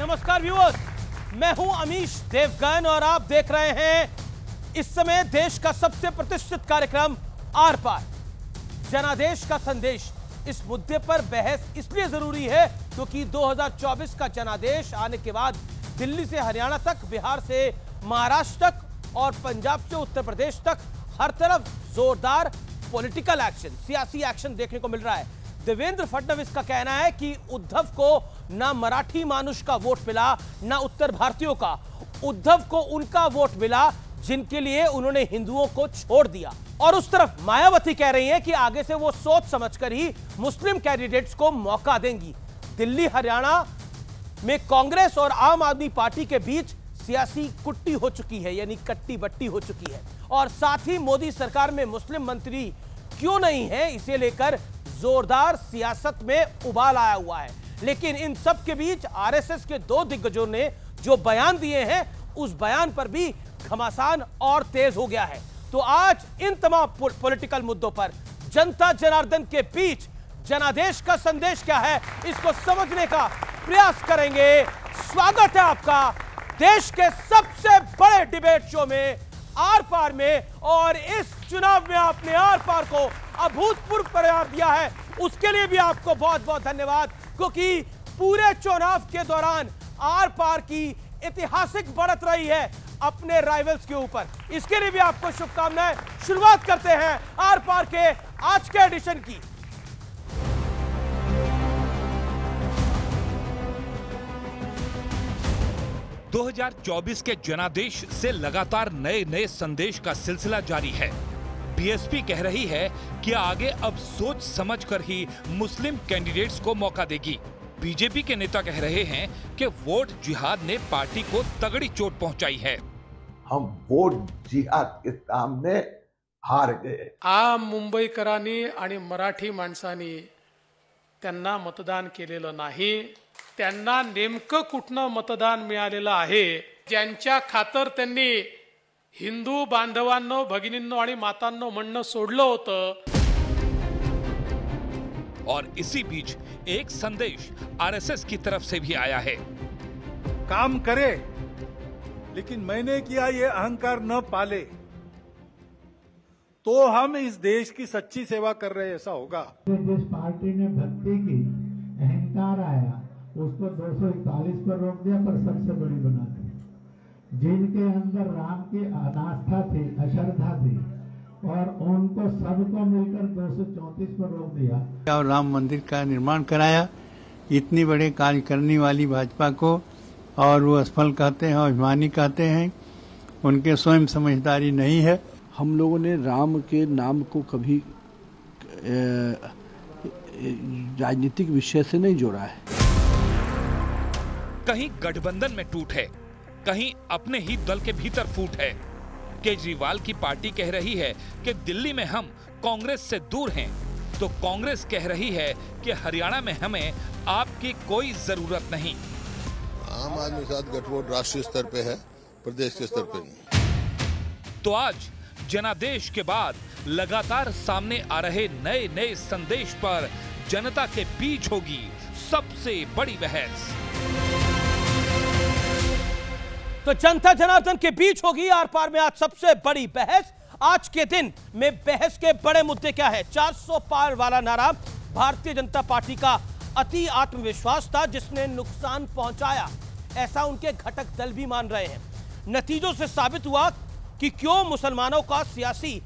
नमस्कार व्यूअर्स मैं हूं अमीश देवगन और आप देख रहे हैं इस समय देश का सबसे प्रतिष्ठित कार्यक्रम आर पार जनादेश का संदेश इस मुद्दे पर बहस इसलिए जरूरी है क्योंकि तो 2024 का जनादेश आने के बाद दिल्ली से हरियाणा तक बिहार से महाराष्ट्र तक और पंजाब से उत्तर प्रदेश तक हर तरफ जोरदार पॉलिटिकल एक्शन सियासी एक्शन देखने को मिल रहा है देवेंद्र फडणवीस का कहना है कि उद्धव को ना मराठी मानुष का वोट मिला ना उत्तर भारतीयों का उद्धव को उनका वोट मिला जिनके लिए उन्होंने हिंदुओं को छोड़ दिया और उस तरफ मायावती कह रही है कि आगे से वो सोच समझकर ही मुस्लिम कैंडिडेट्स को मौका देंगी दिल्ली हरियाणा में कांग्रेस और आम आदमी पार्टी के बीच सियासी कुट्टी हो चुकी है यानी कट्टी बट्टी हो चुकी है और साथ ही मोदी सरकार में मुस्लिम मंत्री क्यों नहीं है इसे लेकर जोरदार सियासत में उबाल आया हुआ है लेकिन इन सब के बीच आरएसएस के दो दिग्गजों ने जो बयान दिए हैं उस बयान पर भी घमासान और तेज हो गया है तो आज इन तमाम पॉलिटिकल मुद्दों पर जनता जनार्दन के बीच जनादेश का संदेश क्या है इसको समझने का प्रयास करेंगे स्वागत है आपका देश के सबसे बड़े डिबेट शो में आर पार में और इस चुनाव में आपने आर पार को अभूतपूर्व प्रयास दिया है उसके लिए भी आपको बहुत बहुत धन्यवाद क्योंकि पूरे चुनाव के दौरान आर पार की ऐतिहासिक बढ़त रही है अपने राइवल्स के ऊपर इसके लिए भी आपको शुभकामनाएं शुरुआत करते हैं आर पार के आज के एडिशन की दो के जनादेश से लगातार नए नए संदेश का सिलसिला जारी है बीएसपी कह रही है कि आगे अब सोच समझ कर ही मुस्लिम कैंडिडेट्स को मौका देगी बीजेपी के नेता कह रहे हैं कि वोट जिहाद ने पार्टी को तगड़ी चोट पहुंचाई है हम वोट जिहाद के सामने हार गए आ मुंबईकरांनी आणि मराठी माणसांनी त्यांना मतदान केलेलं नाही त्यांना नेमकं कुठनं मतदान मिळालेलं आहे ज्यांच्या खातर त्यांनी हिंदू बांधवांनो भगिनीनो आणि मातांनो म्हणणं सोडलं होतं और इसी बीच एक संदेश आरएसएस की तरफ से भी आया है काम करे लेकिन मैंने किया ये अहंकार न पाले तो हम इस देश की सच्ची सेवा कर रहे ऐसा होगा जिस पार्टी ने भक्ति की अहंकार आया उसको दो सौ इकतालीस पर रोक दिया पर सबसे बड़ी बना दी जिनके अंदर राम की अनास्था थी अश्रद्धा थी और उनको सबको मिलकर दो पर रोक दिया और राम मंदिर का निर्माण कराया इतनी बड़े कार्य करने वाली भाजपा को और वो असफल कहते हैं और अभिमानी कहते हैं उनके स्वयं समझदारी नहीं है हम लोगों ने राम के नाम को कभी राजनीतिक विषय से नहीं जोड़ा है कहीं गठबंधन में टूट है कहीं अपने ही दल के भीतर फूट है केजरीवाल की पार्टी कह रही है कि दिल्ली में हम कांग्रेस से दूर हैं तो कांग्रेस कह रही है कि हरियाणा में हमें आपकी कोई जरूरत नहीं आम आदमी साथ गठबंधन राष्ट्रीय स्तर पे है प्रदेश के स्तर पे नहीं तो आज जनादेश के बाद लगातार सामने आ रहे नए नए संदेश पर जनता के बीच होगी सबसे बड़ी बहस तो जनता जनार्दन के बीच होगी आर पार में आज सबसे बड़ी बहस आज के दिन में बहस के बड़े मुद्दे क्या है 400 पार वाला नारा भारतीय जनता पार्टी का अति आत्मविश्वास था जिसने नुकसान पहुंचाया ऐसा उनके घटक दल भी मान रहे हैं नतीजों से साबित हुआ कि क्यों मुसलमानों का सियासी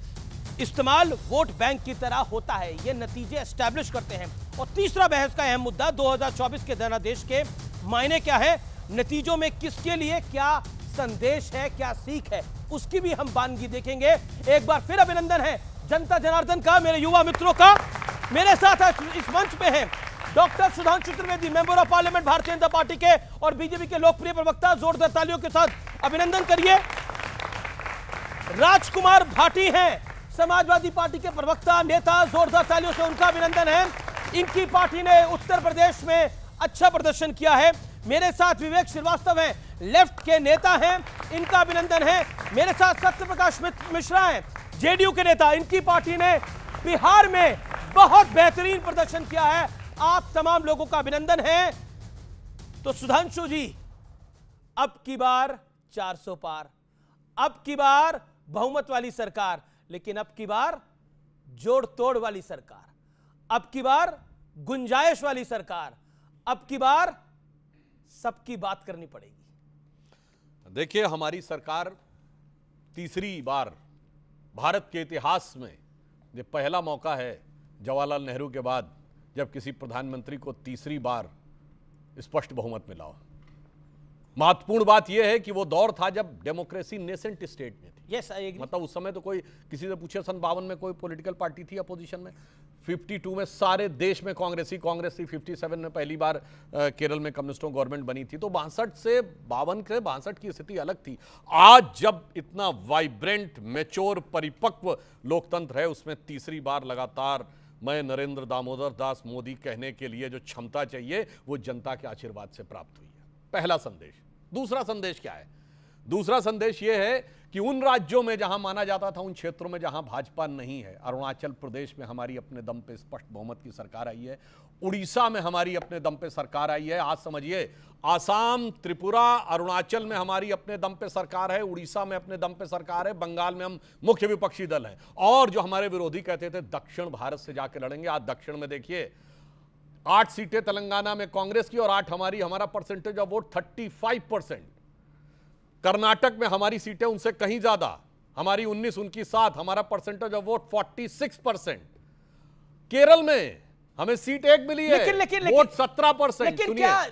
इस्तेमाल वोट बैंक की तरह होता है ये नतीजे एस्टैब्लिश करते हैं और तीसरा बहस का अहम मुद्दा 2024 के जनादेश के मायने क्या है नतीजों में किसके लिए क्या संदेश है क्या सीख है उसकी भी हम बानगी देखेंगे एक बार फिर अभिनंदन है जनता जनार्दन का मेरे युवा मित्रों का मेरे साथ इस मंच पे है doctor Sudhanshu Chaturvedi member of parliament Bharatiya Janata party के और बीजेपी के लोकप्रिय प्रवक्ता जोरदार तालियों के साथ अभिनंदन करिए राजकुमार भाटी हैं समाजवादी पार्टी के प्रवक्ता नेता जोरदार तालियों से उनका अभिनंदन है इनकी पार्टी ने उत्तर प्रदेश में अच्छा प्रदर्शन किया है मेरे साथ विवेक श्रीवास्तव है लेफ्ट के नेता हैं इनका अभिनंदन है मेरे साथ सत्य प्रकाश मिश्रा है जेडीयू के नेता इनकी पार्टी ने बिहार में बहुत बेहतरीन प्रदर्शन किया है आप तमाम लोगों का अभिनंदन है तो सुधांशु जी अब की बार 400 पार अब की बार बहुमत वाली सरकार लेकिन अब की बार जोड़ तोड़ वाली सरकार अब की बार गुंजाइश वाली सरकार अब की बार सबकी बात करनी पड़ेगी देखिए हमारी सरकार तीसरी बार भारत के इतिहास में ये पहला मौका है जवाहरलाल नेहरू के बाद जब किसी प्रधानमंत्री को तीसरी बार स्पष्ट बहुमत मिला हो महत्वपूर्ण बात यह है कि वो दौर था जब डेमोक्रेसी नेसेंट स्टेट में थी yes, मतलब उस समय तो कोई किसी से पूछे सन बावन में कोई पॉलिटिकल पार्टी थी अपोजिशन में 52 में सारे देश में कांग्रेसी कांग्रेस थी 57 में पहली बार आ, केरल में कम्युनिस्टों गवर्नमेंट बनी थी तो बासठ से बावन से बासठ की स्थिति अलग थी आज जब इतना वाइब्रेंट मेच्योर परिपक्व लोकतंत्र है उसमें तीसरी बार लगातार मैं नरेंद्र दामोदर दास मोदी कहने के लिए जो क्षमता चाहिए वो जनता के आशीर्वाद से प्राप्त हुई है पहला संदेश दूसरा संदेश क्या है दूसरा संदेश यह है कि उन राज्यों में जहां माना जाता था उन क्षेत्रों में जहां भाजपा नहीं है अरुणाचल प्रदेश में हमारी अपने दम पे स्पष्ट बहुमत की सरकार आई है उड़ीसा में हमारी अपने दम पे सरकार आई है आज समझिए आसाम त्रिपुरा अरुणाचल में हमारी अपने दम पे सरकार है उड़ीसा में अपने दम पे सरकार है बंगाल में हम मुख्य विपक्षी दल हैं और जो हमारे विरोधी कहते थे दक्षिण भारत से जाकर लड़ेंगे आज दक्षिण में देखिए आठ सीटें तेलंगाना में कांग्रेस की और आठ हमारी हमारा percentage of vote thirty five percent Karnataka में हमारी सीटें उनसे कहीं ज्यादा हमारी उन्नीस उनकी सात हमारा percentage of vote forty six percent Kerala में हमें सीट एक मिली है लेकिन, लेकिन, वोट सत्रह परसेंट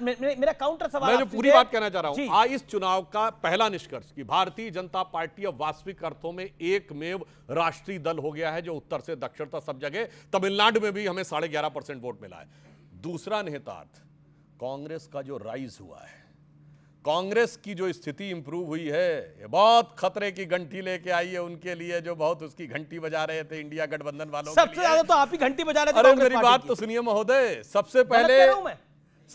मेरा काउंटर सवाल मैं जो पूरी बात कहना चाह रहा हूं आ इस चुनाव का पहला निष्कर्ष कि भारतीय जनता पार्टी अब वास्तविक अर्थों में एक मेव राष्ट्रीय दल हो गया है जो उत्तर से दक्षिण तक सब जगह तमिलनाडु में भी हमें साढ़े ग्यारह परसेंट वोट मिला है दूसरा निहितार्थ कांग्रेस का जो राइज हुआ है कांग्रेस की जो स्थिति इंप्रूव हुई है ये बहुत खतरे की घंटी लेके आई है उनके लिए जो बहुत उसकी घंटी बजा रहे थे इंडिया गठबंधन वालों सबसे ज्यादा तो आप ही घंटी बजा रहे थे अरे मेरी बात तो सुनिए महोदय सबसे पहले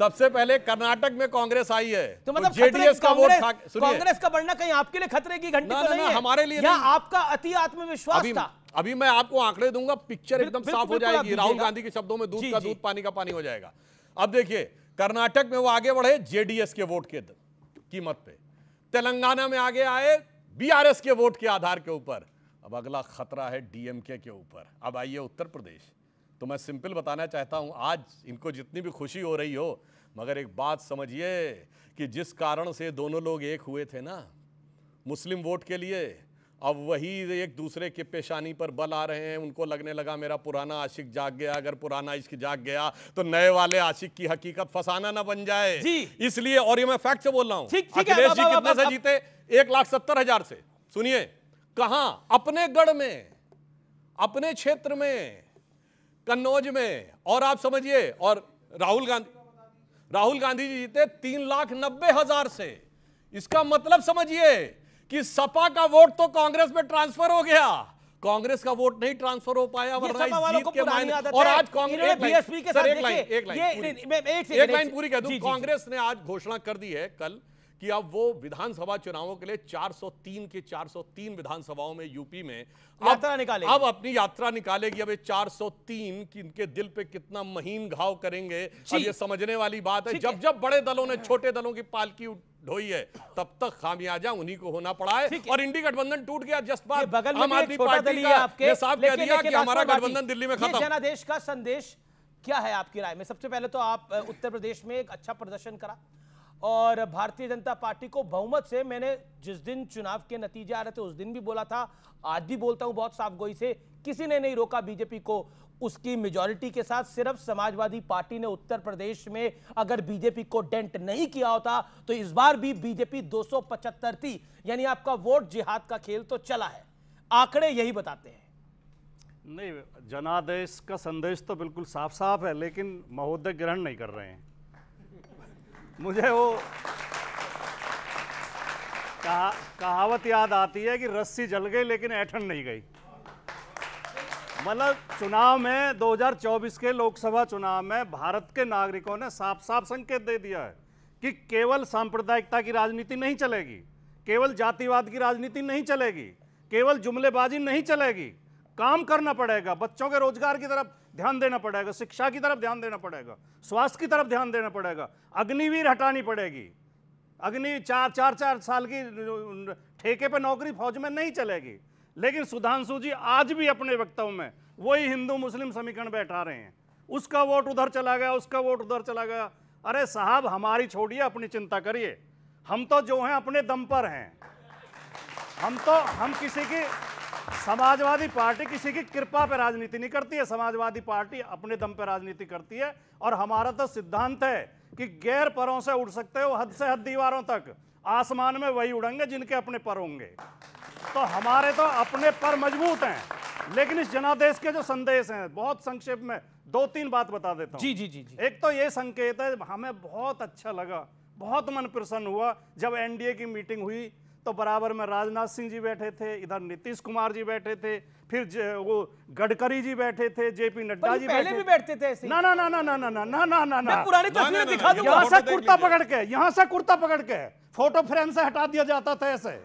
सबसे पहले कर्नाटक में कांग्रेस आई है तो, तो मतलब तो जेडीएस का वोट कांग्रेस का बढ़ना कहीं आपके लिए खतरे की घंटी तो नहीं है हमारे लिए आपका अति आत्मविश्वास था अभी मैं आपको आंकड़े दूंगा पिक्चर एकदम साफ हो जाएगी राहुल गांधी के शब्दों में दूध का दूध पानी का पानी हो जाएगा अब देखिए कर्नाटक में वो आगे बढ़े जेडीएस के वोट के कीमत पे तेलंगाना में आगे आए बीआरएस के वोट के आधार के ऊपर अब अगला खतरा है डीएमके के ऊपर अब आइए उत्तर प्रदेश तो मैं सिंपल बताना चाहता हूं आज इनको जितनी भी खुशी हो रही हो मगर एक बात समझिए कि जिस कारण से दोनों लोग एक हुए थे ना मुस्लिम वोट के लिए अब वही एक दूसरे के पेशानी पर बल आ रहे हैं उनको लगने लगा मेरा पुराना आशिक जाग गया अगर पुराना इश्क जाग गया तो नए वाले आशिक की हकीकत फसाना ना बन जाए इसलिए और ये मैं फैक्ट से बोल रहा हूँ अखिलेश जी कितने से जीते एक लाख सत्तर हजार से सुनिए कहा अपने गढ़ में अपने क्षेत्र में कन्नौज में और आप समझिए और राहुल गांधी राहुल गांधी जी जीते तीन लाख नब्बे हजार से इसका मतलब समझिए कि सपा का वोट तो कांग्रेस में ट्रांसफर हो गया कांग्रेस का वोट नहीं ट्रांसफर हो पाया वरना जीत के मायने और आज कांग्रेस बीएसपी के साथ एक लाइन एक लाइन एक लाइन पूरी कह दूं कांग्रेस ने आज घोषणा कर दी है कल कि अब वो विधानसभा चुनावों के लिए 403 के 403 विधानसभाओं में यूपी में यात्रा निकालेगी अब अपनी यात्रा निकालेगी अब ये 403 कि इनके दिल पे कितना महीन घाव करेंगे अब ये समझने वाली बात है जब जब बड़े दलों ने छोटे दलों की पालकी ढोई है तब तक खामियाजा उन्हीं को होना पड़ा है और इंडी गठबंधन टूट गया जस्ट बात बगल आम आदमी पार्टी का आपके कह दिया कि हमारा गठबंधन दिल्ली में खत्म जनादेश का संदेश क्या है आपकी राय में सबसे पहले तो आप उत्तर प्रदेश में एक अच्छा प्रदर्शन करा और भारतीय जनता पार्टी को बहुमत से मैंने जिस दिन चुनाव के नतीजे आ रहे थे उस दिन भी बोला था आज भी बोलता हूं बहुत साफ गोई से किसी ने नहीं रोका बीजेपी को उसकी मेजोरिटी के साथ सिर्फ समाजवादी पार्टी ने उत्तर प्रदेश में अगर बीजेपी को डेंट नहीं किया होता तो इस बार भी बीजेपी दो थी यानी आपका वोट जिहाद का खेल तो चला है आंकड़े यही बताते हैं नहीं जनादेश का संदेश तो बिल्कुल साफ साफ है लेकिन महोदय ग्रहण नहीं कर रहे हैं मुझे वो कहावत याद आती है कि रस्सी जल गई लेकिन ऐठन नहीं गई मतलब चुनाव में 2024 के लोकसभा चुनाव में भारत के नागरिकों ने साफ साफ संकेत दे दिया है कि केवल सांप्रदायिकता की राजनीति नहीं चलेगी केवल जातिवाद की राजनीति नहीं चलेगी केवल जुमलेबाजी नहीं चलेगी काम करना पड़ेगा बच्चों के रोजगार की तरफ ध्यान देना पड़ेगा शिक्षा की तरफ ध्यान देना पड़ेगा स्वास्थ्य की तरफ ध्यान देना पड़ेगा अग्निवीर हटानी पड़ेगी अग्नि चार चार चार साल की ठेके पर नौकरी फौज में नहीं चलेगी लेकिन सुधांशु जी आज भी अपने वक्तव्य में वही हिंदू मुस्लिम समीकरण बैठा रहे हैं उसका वोट उधर चला गया उसका वोट उधर चला गया अरे साहब हमारी छोड़िए अपनी चिंता करिए हम तो जो हैं अपने दम पर हैं हम तो हम किसी की समाजवादी पार्टी किसी की कृपा पर राजनीति नहीं करती है समाजवादी पार्टी अपने दम पे राजनीति करती है और हमारा तो सिद्धांत है कि गैर परों से उड़ सकते हो हद से हद दीवारों तक आसमान में वही उड़ेंगे जिनके अपने पर होंगे तो हमारे तो अपने पर मजबूत हैं लेकिन इस जनादेश के जो संदेश हैं बहुत संक्षेप में दो तीन बात बता देता हूँ जी जी जी एक तो ये संकेत है हमें बहुत अच्छा लगा बहुत मन प्रसन्न हुआ जब एनडीए की मीटिंग हुई तो बराबर में राजनाथ सिंह जी बैठे थे इधर नीतीश कुमार जी बैठे थे फिर वो गडकरी जी बैठे थे जेपी नड्डा जी पहले भी बैठते थे ना ना ना ना ना ना ना ना ना ना ना पुरानी तस्वीरें दिखा दूंगा यहाँ से कुर्ता पकड़ के यहाँ से कुर्ता पकड़ के फोटो फ्रेम से हटा दिया जाता था ऐसे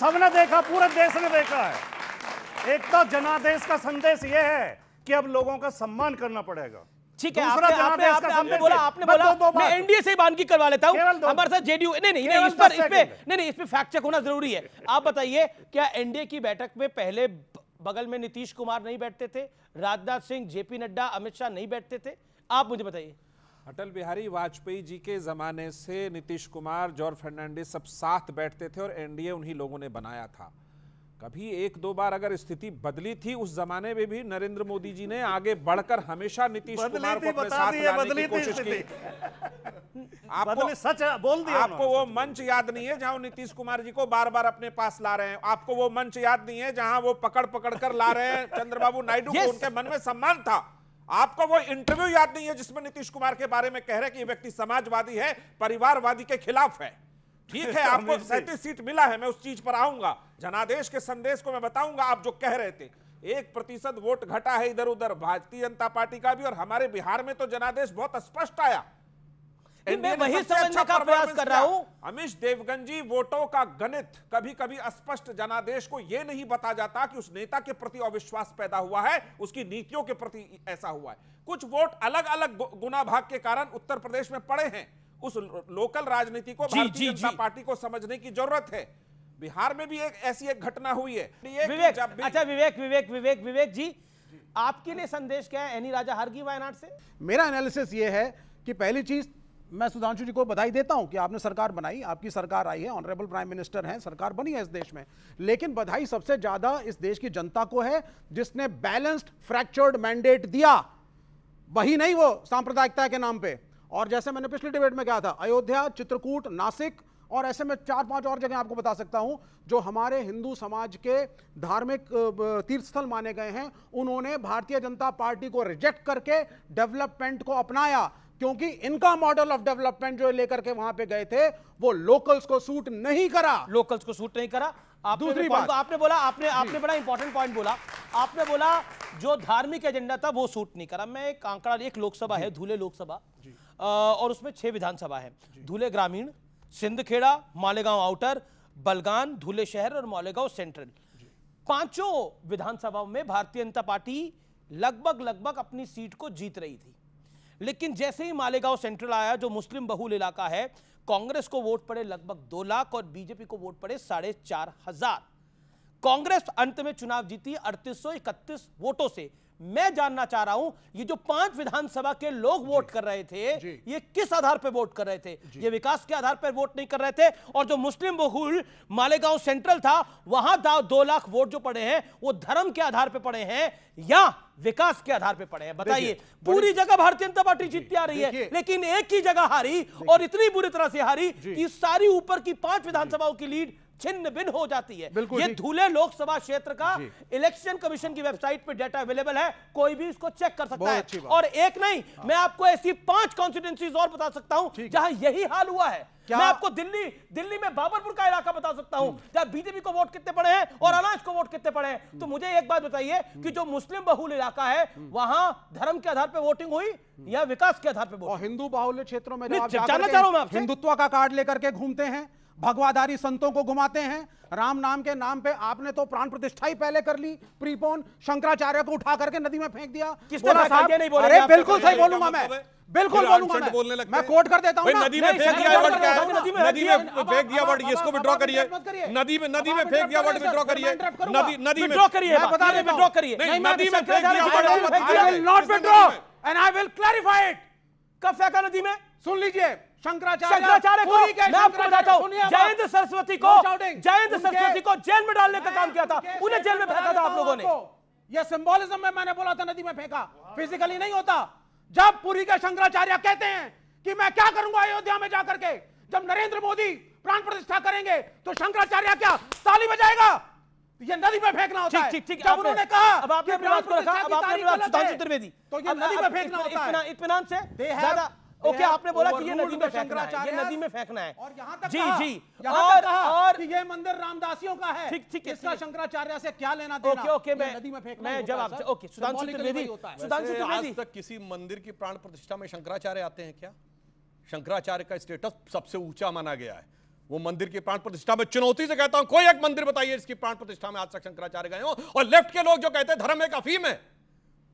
सबने देखा पूरे देश ने देखा है एक तो जनादेश का संदेश यह है कि अब लोगों का सम्मान करना पड़ेगा ठीक है आपने आपने आपने, आपने बोला आपने बोला मैं एनडीए से बानगी करवा लेता हूं हमारे साथ जेडीयू नहीं नहीं इस पर इस पे नहीं नहीं इस पे फैक्ट चेक होना जरूरी है आप बताइए क्या एनडीए की बैठक में पहले बगल में नीतीश कुमार नहीं बैठते थे राजनाथ सिंह जेपी नड्डा अमित शाह नहीं बैठते थे आप मुझे बताइए अटल बिहारी वाजपेयी जी के जमाने से नीतीश कुमार जॉर्ज फर्नांडिस सब साथ बैठते थे और एनडीए उन्हीं लोगों ने बनाया था कभी एक दो बार अगर स्थिति बदली थी उस जमाने में भी नरेंद्र मोदी जी ने आगे बढ़कर हमेशा नीतीश कुमार को अपने साथ लाने की कोशिश की आपको सच बोल दिया आपको वो मंच याद नहीं है जहां नीतीश कुमार जी को बार बार अपने पास ला रहे हैं आपको वो मंच याद नहीं है जहां वो पकड़ पकड़ कर ला रहे हैं चंद्रबाबू नायडू को उनके मन में सम्मान था आपको वो इंटरव्यू याद नहीं है जिसमें नीतीश कुमार के बारे में कह रहे कि व्यक्ति समाजवादी है परिवारवादी के खिलाफ है ठीक है आपको सैंतीस सीट मिला है मैं उस चीज पर आऊंगा जनादेश के संदेश को मैं बताऊंगा आप जो कह रहे थे एक प्रतिशत वोट घटा है इधर उधर भारतीय जनता पार्टी का भी और हमारे बिहार में तो जनादेश बहुत स्पष्ट आया मैं वही अच्छा समझने का प्रयास कर रहा हूं अमिश देवगंजी वोटों का गणित कभी कभी स्पष्ट जनादेश को यह नहीं बता जाता कि उस नेता के प्रति अविश्वास पैदा हुआ है उसकी नीतियों के प्रति ऐसा हुआ है कुछ वोट अलग अलग गुना भाग के कारण उत्तर प्रदेश में पड़े हैं उस लोकल राजनीति को भारतीय जनता पार्टी को समझने की जरूरत है बिहार में भी एक ऐसी एक घटना हुई है विवेक अच्छा विवेक विवेक विवेक विवेक जी आपके लिए संदेश क्या है एनी राजा हरगी वायनाड से मेरा एनालिसिस ये है कि पहली चीज मैं सुधांशु जी को बधाई देता हूं कि आपने सरकार बनाई आपकी सरकार आई है ऑनरेबल प्राइम मिनिस्टर हैं सरकार बनी है इस देश में लेकिन बधाई सबसे ज्यादा इस देश की जनता को है जिसने बैलेंस्ड फ्रैक्चर्ड मैंडेट दिया वही नहीं वो सांप्रदायिकता के नाम पर और जैसे मैंने पिछले डिबेट में कहा था अयोध्या चित्रकूट नासिक और ऐसे में चार पांच और जगह आपको बता सकता हूं जो हमारे हिंदू समाज के धार्मिक तीर्थस्थल माने गए हैं उन्होंने भारतीय जनता पार्टी को रिजेक्ट करके डेवलपमेंट को अपनाया क्योंकि इनका मॉडल ऑफ डेवलपमेंट जो लेकर के वहां पे गए थे वो लोकल्स को सूट नहीं करा लोकल्स को सूट नहीं करा आपने दूसरी बात आपने बोला आपने आपने बड़ा इंपॉर्टेंट पॉइंट बोला आपने बोला जो धार्मिक एजेंडा था वो सूट नहीं करा मैं एक आंकड़ा एक लोकसभा है धूले लोकसभा और उसमें छह विधानसभा है धूले ग्रामीण सिंधखेड़ा मालेगांव आउटर बलगान धूले शहर और मालेगांव सेंट्रल पांचों विधानसभाओं में भारतीय जनता पार्टी लगभग लगभग अपनी सीट को जीत रही थी लेकिन जैसे ही मालेगांव सेंट्रल आया जो मुस्लिम बहुल इलाका है कांग्रेस को वोट पड़े लगभग दो लाख और बीजेपी को वोट पड़े साढ़े चार हजार कांग्रेस अंत में चुनाव जीती अड़तीस वोटों से मैं जानना चाह रहा हूं ये जो पांच विधानसभा के लोग वोट कर रहे थे ये किस आधार पर वोट कर रहे थे ये विकास के आधार पर वोट नहीं कर रहे थे और जो मुस्लिम बहुल मालेगांव सेंट्रल था वहां दो लाख वोट जो पड़े हैं वो धर्म के आधार पर पड़े हैं या विकास के आधार पे पड़े हैं बताइए पूरी जगह भारतीय जनता पार्टी जीतती आ रही है लेकिन एक ही जगह हारी और इतनी बुरी तरह से हारी कि सारी ऊपर की पांच विधानसभाओं की लीड छिन्न भिन्न हो जाती है ये धूले लोकसभा क्षेत्र का इलेक्शन कमीशन की वेबसाइट पे डेटा अवेलेबल है कोई भी इसको चेक कर सकता है और एक नहीं हाँ। मैं आपको ऐसी पांच कॉन्स्टिट्यूंसीज और बता सकता हूं जहां यही हाल हुआ है मैं आपको दिल्ली दिल्ली में बाबरपुर का इलाका बता सकता हूं हम्म। जहां बीजेपी को वोट कितने पड़े हैं और हम्म। अनाज को वोट कितने पड़े हैं तो हम्म। मुझे एक बात बताइए कि जो मुस्लिम बहुल इलाका है वहां धर्म के आधार पर वोटिंग हुई या विकास के आधार पर हिंदू बाहुल्य क्षेत्रों में हिंदुत्व का कार्ड लेकर के घूमते हैं भगवाधारी संतों को घुमाते हैं राम नाम के नाम पे आपने तो प्राण प्रतिष्ठा ही पहले कर ली प्रीपोन शंकराचार्य को उठा करके नदी में फेंक दिया किस तरह साहब नहीं बोले अरे बिल्कुल सही बोलूंगा मैं बिल्कुल बोलूंगा मैं कोट कर देता हूं नदी में फेंक दिया वर्ड क्या है नदी में फेंक दिया वर्ड इसको विड्रॉ करिए नदी में नदी में फेंक दिया वर्ड विड्रॉ करिए नदी नदी में करिए बता विड्रॉ करिए नदी में फेंक दिया word not withdraw and I will clarify it कब फेंका नदी में सुन लीजिए शंकराचार्य को मैं आपको बताता हूँ जयंत सरस्वती को जयंत सरस्वती को जेल में डालने का काम किया था उन्हें जेल में फेंका था आप लोगों ने यह सिंबोलिज्म में मैंने बोला था नदी में फेंका फिजिकली नहीं होता जब पुरी के शंकराचार्य कहते हैं कि मैं क्या करूंगा अयोध्या में जाकर के जब नरेंद्र मोदी प्राण प्रतिष्ठा करेंगे तो शंकराचार्य क्या ताली बजाएगा ये नदी में फेंकना होता ठीक, ठीक, ठीक, उन्होंने कहा अब आपने अपनी बात को रखा अब आपने अपनी बात सुधांशु त्रिवेदी तो ये नदी में फेंकना होता है इतना से ज्यादा ओके आपने बोला कि ये नदी में फेंकना है ये नदी में फेंकना है और यहाँ तक जी जी और और ये मंदिर रामदासियों का है ठीक ठीक इसका शंकराचार्य से क्या लेना देना ओके ओके मैं नदी में फेंकना मैं जब आपसे ओके सुधांशु त्रिवेदी सुधांशु त्रिवेदी आज तक किसी मंदिर की प्राण प्रतिष्ठा में शंकराचार्य आते हैं क्या शंकराचार्य का स्टेटस सबसे ऊंचा माना गया है वो मंदिर की प्राण प्रतिष्ठा में चुनौती से कहता हूं कोई एक मंदिर बताइए इसकी प्राण प्रतिष्ठा में आज तक शंकराचार्य गए हो और लेफ्ट के लोग जो कहते हैं धर्म एक अफीम है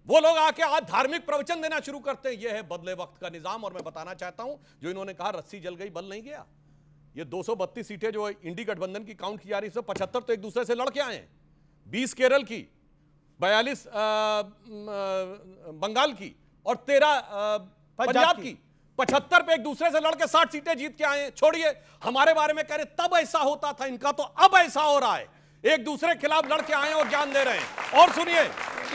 वो लोग आके आज धार्मिक प्रवचन देना शुरू करते हैं ये है बदले वक्त का निज़ाम और मैं बताना चाहता हूं जो इन्होंने कहा रस्सी जल गई बल नहीं गया ये 232 सीटें जो इंडी गठबंधन की काउंट की जा रही है पचहत्तर तो एक दूसरे से लड़के आए हैं बीस केरल की बयालीस बंगाल की और तेरह पंजाब की पचहत्तर पे एक दूसरे से लड़के साठ सीटें जीत के आए हैं छोड़िए हमारे बारे में कह रहे तब ऐसा होता था इनका तो अब ऐसा हो रहा है एक दूसरे के खिलाफ लड़के आए और जान दे रहे हैं और सुनिए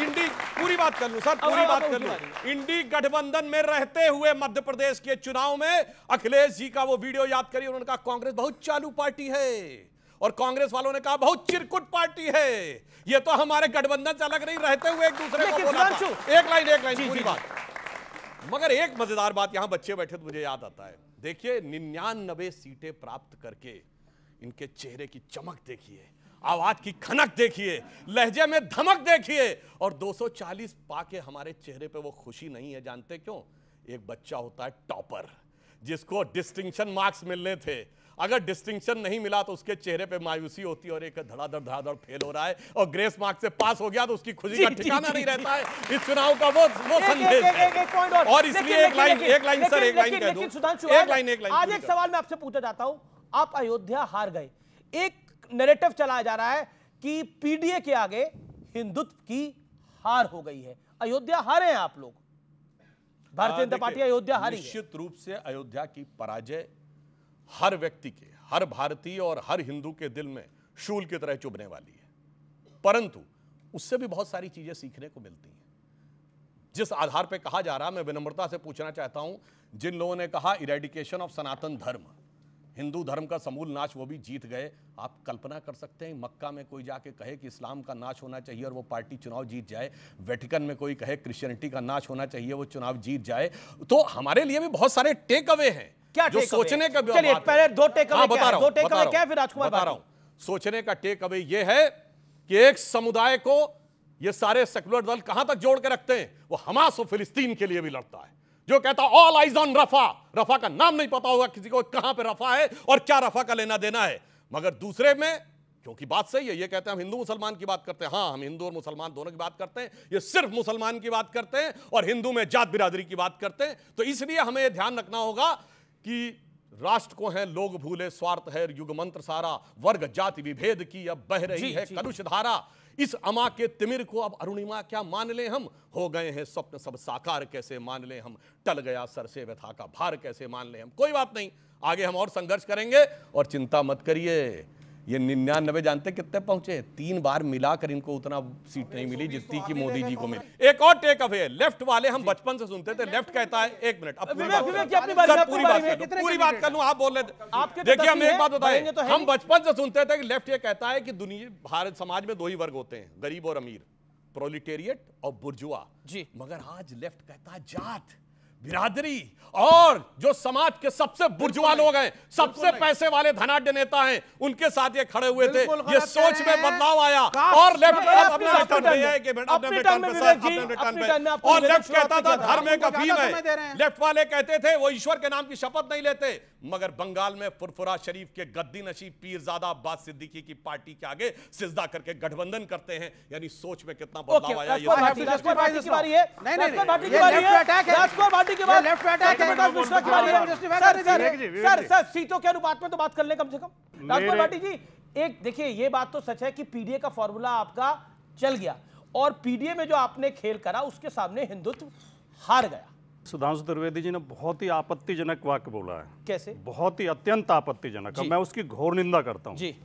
इंडी पूरी बात कर लू सर पूरी बात कर लू इंडी गठबंधन में रहते हुए मध्य प्रदेश के चुनाव में अखिलेश जी का वो वीडियो याद करिए उन्होंने कहा कांग्रेस बहुत चालू पार्टी है और कांग्रेस वालों ने कहा बहुत चिरकुट पार्टी है ये तो हमारे गठबंधन से अलग नहीं रहते हुए एक दूसरे को बोला एक लाइन एक लाइन पूरी बात मगर एक मजेदार बात यहां बच्चे बैठे तो मुझे याद आता है देखिए निन्यानबे सीटें प्राप्त करके इनके चेहरे की चमक देखिए आवाज की खनक देखिए लहजे में धमक देखिए और 240 पाके हमारे चेहरे पे वो खुशी नहीं है जानते क्यों एक बच्चा होता है टॉपर जिसको डिस्टिंक्शन मार्क्स मिलने थे अगर डिस्टिंक्शन नहीं मिला तो उसके चेहरे पे मायूसी होती है और एक धड़ाधड़ धड़ाधड़ फेल हो रहा है और ग्रेस मार्क से पास हो गया तो उसकी खुशी का ठिकाना नहीं रहता है इस चुनाव का वो वो संदेश है और इसलिए एक लाइन एक लाइन सर एक लाइन कह एक लाइन एक लाइन आज एक सवाल मैं आपसे पूछना चाहता हूं आप अयोध्या हार गए एक नैरेटिव चलाया जा रहा है कि पीडीए के आगे हिंदुत्व की हार हो गई है अयोध्या हारे हैं आप लोग भारतीय हाँ, जनता पार्टी अयोध्या हारी निश्चित रूप से अयोध्या की पराजय हर व्यक्ति के हर भारतीय और हर हिंदू के दिल में शूल की तरह चुभने वाली है परंतु उससे भी बहुत सारी चीजें सीखने को मिलती हैं जिस आधार पर कहा जा रहा मैं विनम्रता से पूछना चाहता हूं जिन लोगों ने कहा इरेडिकेशन ऑफ सनातन धर्म हिंदू धर्म का समूल नाश वो भी जीत गए आप कल्पना कर सकते हैं मक्का में कोई जाके कहे कि इस्लाम का नाश होना चाहिए और वो पार्टी चुनाव जीत जाए वेटिकन में कोई कहे क्रिश्चियनिटी का नाश होना चाहिए वो चुनाव जीत जाए तो हमारे लिए भी बहुत सारे टेक अवे हैं क्या जो सोचने का चलिए पहले दो टेक अवे हाँ, बता रहा हूँ टेक अवे क्या फिर राजकुमार बता रहा हूँ सोचने का टेक अवे ये है कि एक समुदाय को ये सारे सेकुलर दल कहां तक जोड़ के रखते हैं वो हमास और फिलिस्तीन के लिए भी लड़ता है जो कहता all eyes on Rafah Rafah का नाम नहीं पता होगा किसी को कहां पे रफा है और क्या रफा का लेना देना है मगर दूसरे में क्योंकि बात सही है ये कहते हैं हम हिंदू मुसलमान की बात करते हैं हाँ हम हिंदू और मुसलमान दोनों की बात करते हैं ये सिर्फ मुसलमान की बात करते हैं और हिंदू में जात बिरादरी की बात करते हैं तो इसलिए हमें यह ध्यान रखना होगा कि राष्ट्र को है लोग भूले स्वार्थ है युग मंत्र सारा वर्ग जाति विभेद की अब बह रही है कलुष धारा इस अमा के तिमिर को अब अरुणिमा क्या मान लें हम हो गए हैं स्वप्न सब साकार कैसे मान लें हम टल गया सर से व्यथा का भार कैसे मान लें हम कोई बात नहीं आगे हम और संघर्ष करेंगे और चिंता मत करिए ये निन्यानबे जानते कितने पहुंचे तीन बार मिलाकर इनको उतना सीट नहीं मिली जितनी की मोदी जी को मिली एक और टेक अवे लेफ्ट वाले हम बचपन से सुनते थे लेफ्ट कहता है एक मिनट पूरी बात पूरी बात कर लू आप बोल रहे थे तो देखिए तो हम एक बात बताए हम बचपन से सुनते थे लेफ्ट ये कहता है कि दुनिया भारत समाज में दो ही वर्ग होते हैं गरीब और अमीर प्रोलिटेरियट और बुर्जुआ जी मगर आज लेफ्ट कहता है जात बिरादरी और जो समाज के सबसे बुर्जुआ लोग हैं सबसे पैसे वाले धनाढ़ नेता हैं उनके साथ ये खड़े हुए थे ये सोच में बदलाव आया और लेफ्ट और लेफ्ट कहता था धर्म एक अफीम है लेफ्ट वाले कहते थे वो ईश्वर के नाम की शपथ नहीं लेते मगर बंगाल में फुरफुरा शरीफ के गद्दी नशीब पीरजादा अब्बास सिद्दीकी की पार्टी के आगे सिजदा करके गठबंधन करते हैं यानी सोच में कितना बदलाव आया ये पार्टी के बाद लेफ्ट अटैक के बाद विश्वास की बारी है सर सर सर सर सीटों के अनुपात में तो बात कर ले कम से कम राजपाल भाटी जी एक देखिए ये बात तो सच है कि पीडीए का फॉर्मूला आपका चल गया और पीडीए में जो आपने खेल करा उसके सामने हिंदुत्व हार गया सुधांशु त्रिवेदी जी ने बहुत ही आपत्तिजनक वाक्य बोला है कैसे बहुत ही अत्यंत आपत्तिजनक मैं उसकी घोर निंदा करता हूँ जी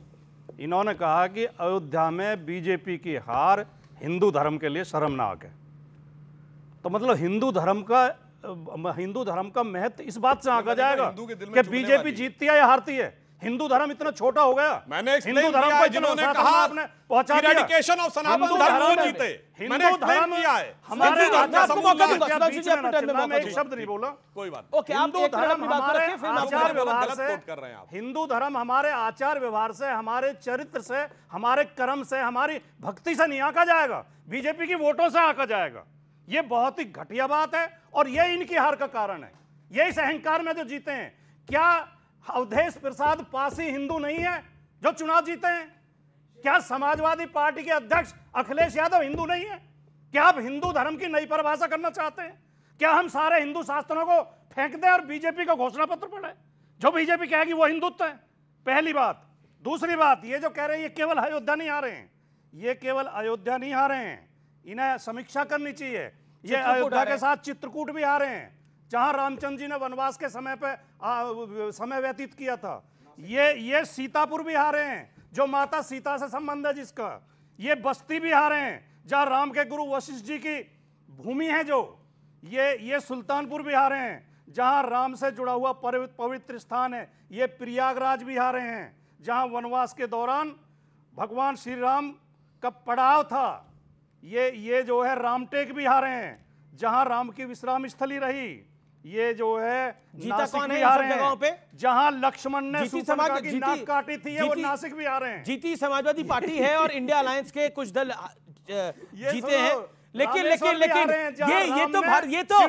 इन्होंने कहा कि अयोध्या में बीजेपी की हार हिंदू धर्म के लिए शर्मनाक है तो मतलब हिंदू धर्म का हिंदू धर्म का महत्व इस बात से आंका जाएगा कि बीजेपी जीतती है या हारती है हिंदू धर्म इतना छोटा हो गया मैंने हिंदू धर्म को जिन्होंने कहा आपने पहुंचा दिया ऑफ सनातन धर्म को जीते हिंदू धर्म किया है हमारे में एक शब्द नहीं बोला कोई बात ओके हिंदू धर्म फिर आचार व्यवहार से कर रहे हैं आप हिंदू धर्म हमारे आचार व्यवहार से हमारे चरित्र से हमारे कर्म से हमारी भक्ति से नहीं आका जाएगा बीजेपी की वोटों से आका जाएगा ये बहुत ही घटिया बात है और ये इनकी हार का कारण है ये इस अहंकार में जो जीते हैं क्या अवधेश प्रसाद पासी हिंदू नहीं है जो चुनाव जीते हैं क्या समाजवादी पार्टी के अध्यक्ष अखिलेश यादव हिंदू नहीं है क्या आप हिंदू धर्म की नई परिभाषा करना चाहते हैं क्या हम सारे हिंदू शास्त्रों को फेंक दें और बीजेपी को घोषणा पत्र पढ़े जो बीजेपी कहेगी वो हिंदुत्व है पहली बात दूसरी बात ये जो कह रहे हैं ये केवल अयोध्या नहीं आ रहे हैं ये केवल अयोध्या नहीं आ रहे हैं इन्हें समीक्षा करनी चाहिए ये अयोध्या के साथ चित्रकूट भी आ रहे हैं जहां रामचंद्र जी ने वनवास के समय पे आ, समय व्यतीत किया था ये ये सीतापुर भी आ रहे हैं जो माता सीता से संबंध है जिसका ये बस्ती भी आ रहे हैं जहां राम के गुरु वशिष्ठ जी की भूमि है जो ये ये सुल्तानपुर भी आ रहे हैं जहां राम से जुड़ा हुआ पवित्र स्थान है ये प्रयागराज भी आ रहे हैं जहां वनवास के दौरान भगवान श्री राम का पड़ाव था ये ये जो है रामटेक भी हारे हैं जहां राम की विश्राम स्थली रही ये जो है जीता कौन है जगहों पे जहाँ लक्ष्मण ने समाज की जीती, नाक काटी थी जीती, वो नासिक भी आ रहे हैं जीती समाजवादी पार्टी है और इंडिया अलायंस के कुछ दल जीते हैं लेकिन लेकिन लेकिन ये ये तो ये तो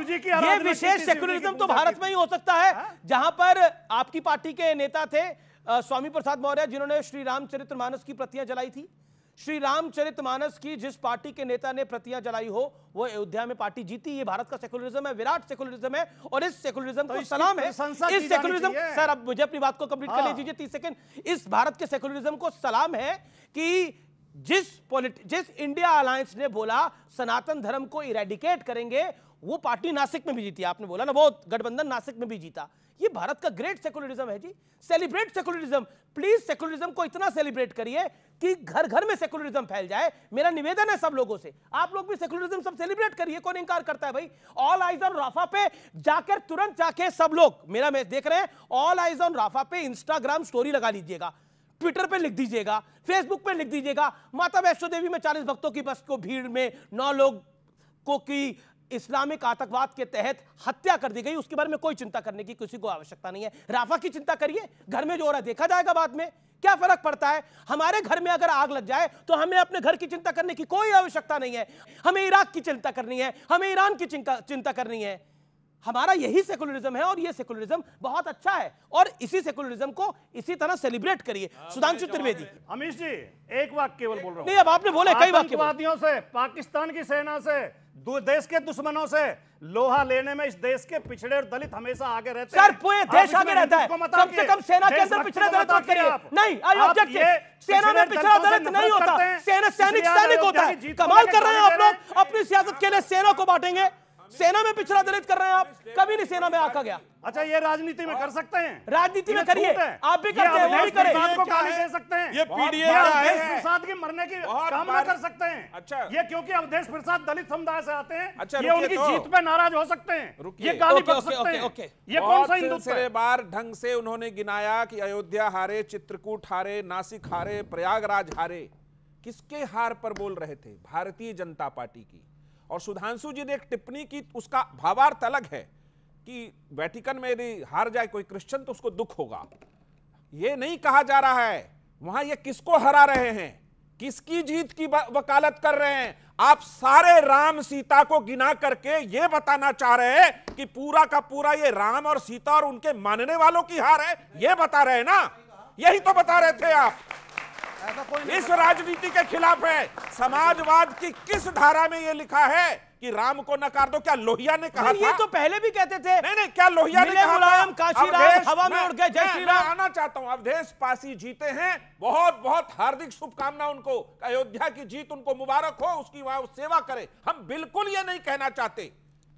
ये विशेष सेक्युलरिज्म तो भारत में ही हो सकता है हाँ? जहां पर आपकी पार्टी के नेता थे स्वामी प्रसाद मौर्य जिन्होंने श्री रामचरित्र मानस की प्रतियां जलाई थी श्री रामचरितमानस की जिस पार्टी के नेता ने प्रतियां जलाई हो वो अयोध्या में पार्टी जीती ये भारत का सेकुलरिज्म है विराट सेकुलरिज्म है और इस सेकुलरिज्म तो को सलाम है इस सेकुलरिज्म सर अब मुझे अपनी बात को कंप्लीट हाँ। कर लीजिए तीस सेकंड इस भारत के सेकुलरिज्म को सलाम है कि जिस पॉलिट जिस इंडिया अलायंस ने बोला सनातन धर्म को इरेडिकेट करेंगे वो पार्टी नासिक में भी जीती आपने बोला ना वो गठबंधन नासिक में भी जीता ये भारत का ग्रेट सेकुलरिज्म है जी सेलिब्रेट सेकुलरिज्म प्लीज सेकुलरिज्म को इतना सेलिब्रेट करिए कि घर घर में सेकुलरिज्म फैल जाए मेरा निवेदन है सब लोगों से आप लोग भी सेकुलरिज्म सब सेलिब्रेट करिए कौन इंकार करता है भाई ऑल आइज ऑन राफा पे जाकर तुरंत जाके सब लोग मेरा मैच देख रहे हैं ऑल आइज ऑन राफा पे इंस्टाग्राम स्टोरी लगा लीजिएगा ट्विटर पे लिख दीजिएगा फेसबुक पे लिख दीजिएगा माता वैष्णो देवी में चालीस भक्तों की बस को भीड़ में नौ लोग को की इस्लामिक आतंकवाद के तहत हत्या कर दी गई उसके बारे में कोई चिंता करने की किसी को आवश्यकता नहीं है राफा की चिंता करिए घर में जो हो रहा है देखा जाएगा बाद में क्या फर्क पड़ता है हमारे घर में अगर आग लग जाए तो हमें अपने घर की चिंता करने की कोई आवश्यकता नहीं है हमें इराक की चिंता करनी है हमें ईरान की चिंता करनी है हमारा यही सेकुलरिज्म है और ये सेकुलरिज्म बहुत अच्छा है और इसी सेकुलरिज्म को इसी तरह सेलिब्रेट करिए हाँ, तो सुधांशु त्रिवेदी अमीश जी एक वाक्य केवल बोल रहा हूं नहीं अब आपने बोले कई वाक्य से पाकिस्तान की सेना से देश के दुश्मनों से लोहा लेने में इस देश के पिछड़े और दलित हमेशा आगे रहते सर पूरे देश आगे रहता है कम से कम सेना के अंदर पिछड़े दलित मत करिए नहीं आई ऑब्जेक्ट सेना में पिछड़ा दलित नहीं होता सेना सैनिक सैनिक होता है कमाल कर रहे हैं आप लोग अपनी सियासत के लिए सेना को बांटेंगे सेना में पिछड़ा दलित कर रहे हैं आप कभी नहीं सेना में आका गया अच्छा ये राजनीति में कर सकते हैं राजनीति में करिए आप भी करते हैं वो भी करें को गाली दे सकते हैं ये पीडीए अवधेश प्रसाद के मरने की कामना कर सकते हैं अच्छा ये क्योंकि अवधेश प्रसाद दलित समुदाय से आते हैं अच्छा ये उनकी तो। जीत पे नाराज हो सकते हैं ये गाली बक सकते हैं ये कौन सा हिंदू बार ढंग से उन्होंने गिनाया की अयोध्या हारे चित्रकूट हारे नासिक हारे प्रयागराज हारे किसके हार पर बोल रहे थे भारतीय जनता पार्टी की और सुधांशु जी ने एक टिप्पणी की उसका भावार्थ अलग है कि वेटिकन में यदि हार जाए कोई क्रिश्चियन तो उसको दुख होगा ये नहीं कहा जा रहा है वहां ये किसको हरा रहे हैं किसकी जीत की वकालत कर रहे हैं आप सारे राम सीता को गिना करके ये बताना चाह रहे हैं कि पूरा का पूरा ये राम और सीता और उनके मानने वालों की हार है ये बता रहे हैं ना यही तो बता रहे थे आप इस राजनीति के खिलाफ है समाजवाद की किस धारा में ये लिखा है कि राम को नकार दो क्या लोहिया ने कहा ये तो पहले भी कहते थे नहीं नहीं क्या लोहिया ने कहा मुलायम हवा में उड़ गए जय श्री राम आना चाहता हूं अवधेश पासी जीते हैं बहुत बहुत हार्दिक शुभकामना उनको अयोध्या की जीत उनको मुबारक हो उसकी वहां सेवा करे हम बिल्कुल ये नहीं कहना चाहते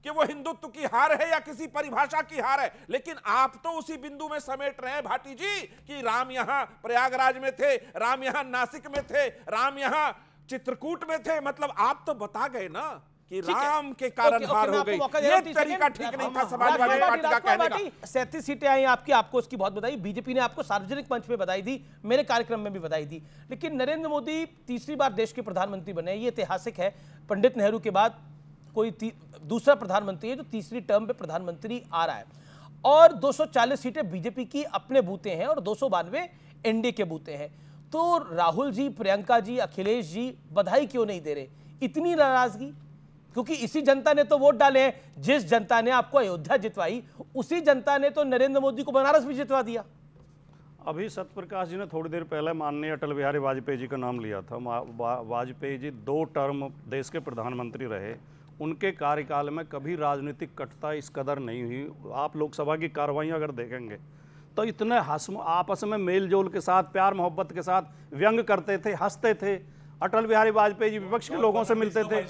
कि वो हिंदुत्व की हार है या किसी परिभाषा की हार है लेकिन आप तो उसी बिंदु में समेट रहे हैं भाटी जी कि राम यहां प्रयागराज में थे राम यहां नासिक में थे राम यहां चित्रकूट में थे मतलब आप तो बता गए ना कि राम के कारण हार हो गई ये तरीका ठीक नहीं था समाजवादी पार्टी का कहने का सैंतीस सीटें आई आपकी आपको उसकी बहुत बधाई बीजेपी ने आपको सार्वजनिक मंच पे बधाई दी मेरे कार्यक्रम में भी बधाई दी लेकिन नरेंद्र मोदी तीसरी बार देश के प्रधानमंत्री बने ये ऐतिहासिक है पंडित नेहरू के बाद कोई दूसरा प्रधानमंत्री है जो तीसरी टर्म पे प्रधानमंत्री आ रहा है और 240 सीटें बीजेपी की अपने बूते हैं और दो सौ एनडीए के बूते हैं तो राहुल जी प्रियंका जी अखिलेश जी बधाई क्यों नहीं दे रहे इतनी नाराजगी क्योंकि इसी जनता ने तो वोट डाले हैं जिस जनता ने आपको अयोध्या जितवाई उसी जनता ने तो नरेंद्र मोदी को बनारस भी जितवा दिया अभी सत्यप्रकाश जी ने थोड़ी देर पहले माननीय अटल बिहारी वाजपेयी जी का नाम लिया था वाजपेयी जी दो टर्म देश के प्रधानमंत्री रहे उनके कार्यकाल में कभी राजनीतिक कटता इस कदर नहीं हुई आप लोकसभा की कार्रवाई अगर देखेंगे तो इतने हंस आपस में मेल जोल के साथ प्यार मोहब्बत के साथ व्यंग करते थे हंसते थे अटल बिहारी वाजपेयी जी विपक्ष के लोगों से तो मिलते थे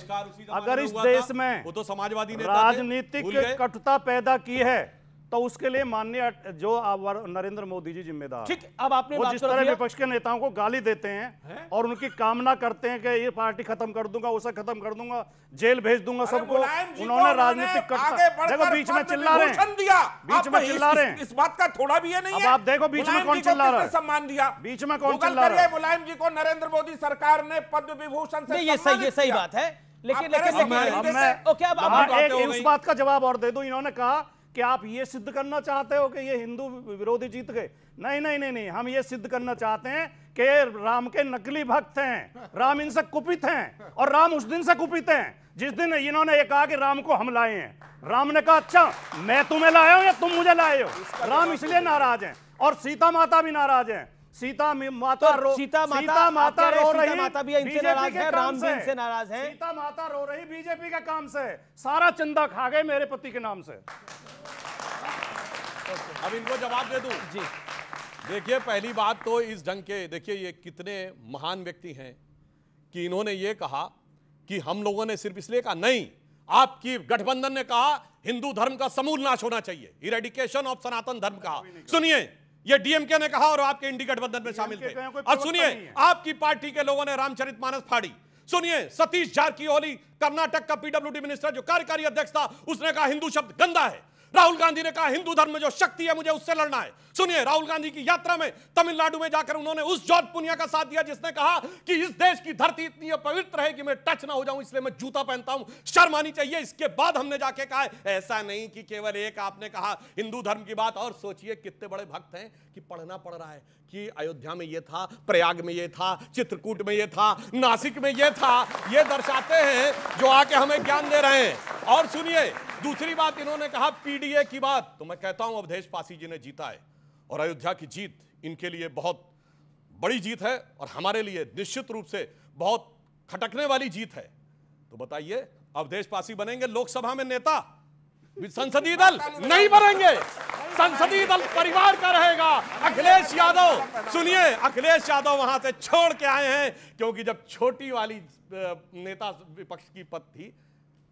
अगर इस देश में वो तो समाजवादी राजनीतिक कटुता पैदा की है तो उसके लिए माननीय जो नरेंद्र मोदी जी जिम्मेदार ठीक अब आपने वो जिस तरह विपक्ष के नेताओं को गाली देते हैं है? और उनकी कामना करते हैं कि ये पार्टी खत्म कर दूंगा उसे खत्म कर दूंगा जेल भेज दूंगा सबको उन्होंने राजनीतिक देखो बीच में चिल्ला रहे बीच में चिल्ला रहे तो इस बात का थोड़ा भी ये नहीं आप देखो बीच में कौन चिल्ला रहा है सम्मान दिया बीच में कौन चिल्ला रहा है मुलायम जी को नरेंद्र मोदी सरकार ने पद्म विभूषण से ये सही सही बात है लेकिन लेकिन ओके अब आप एक उस बात का जवाब और दे दो इन्होंने कहा कि आप ये सिद्ध करना चाहते हो कि ये हिंदू विरोधी जीत गए नहीं नहीं नहीं नहीं हम ये सिद्ध करना चाहते हैं कि राम के नकली भक्त हैं राम इनसे कुपित हैं और राम उस दिन से कुपित हैं जिस दिन इन्होंने ये कहा कि राम को हम लाए हैं राम ने कहा अच्छा मैं तुम्हें लाया हूं या तुम मुझे लाए हो राम इसलिए नाराज हैं और सीता माता भी नाराज हैं सीता माता तो रो सीता माता, सीता माता रो रही माता भी इनसे नाराज है राम भी इनसे नाराज है सीता माता रो रही बीजेपी के काम से सारा चंदा खा गए मेरे पति के नाम से अब इनको जवाब दे दू जी देखिए पहली बात तो इस ढंग के देखिए ये कितने महान व्यक्ति हैं कि इन्होंने ये कहा कि हम लोगों ने सिर्फ इसलिए कहा नहीं आपकी गठबंधन ने कहा हिंदू धर्म का समूल नाश होना चाहिए इरेडिकेशन ऑफ सनातन धर्म कहा सुनिए ये डीएमके ने कहा और आपके इंडी गठबंधन में शामिल थे अब सुनिए आपकी पार्टी के लोगों ने रामचरितमानस फाड़ी सुनिए सतीश जारकीहोली कर्नाटक का पीडब्ल्यूडी मिनिस्टर जो कार्यकारी अध्यक्ष था उसने कहा हिंदू शब्द गंदा है राहुल गांधी ने कहा हिंदू धर्म में जो शक्ति है मुझे उससे लड़ना है सुनिए राहुल गांधी की यात्रा में तमिलनाडु में जाकर उन्होंने उस जॉर्ज पुनिया का साथ दिया जिसने कहा कि इस देश की धरती इतनी पवित्र है कि मैं टच ना हो जाऊं इसलिए मैं जूता पहनता हूं शर्म आनी चाहिए इसके बाद हमने जाके कहा ऐसा नहीं कि केवल एक आपने कहा हिंदू धर्म की बात और सोचिए कितने बड़े भक्त हैं कि पढ़ना पड़ रहा है कि अयोध्या में यह था प्रयाग में यह था चित्रकूट में यह था नासिक में यह था यह दर्शाते हैं जो आके हमें ज्ञान दे रहे हैं और सुनिए दूसरी बात इन्होंने कहा पीडीए की बात तो मैं कहता हूं अवधेश पासी जी ने जीता है और अयोध्या की जीत इनके लिए बहुत बड़ी जीत है और हमारे लिए निश्चित रूप से बहुत खटकने वाली जीत है तो बताइए अवधेश पासी बनेंगे लोकसभा में नेता संसदीय दल नहीं बनेंगे संसदीय दल परिवार का रहेगा अखिलेश यादव सुनिए अखिलेश यादव वहां से छोड़ के आए हैं क्योंकि जब छोटी वाली नेता विपक्ष की पद थी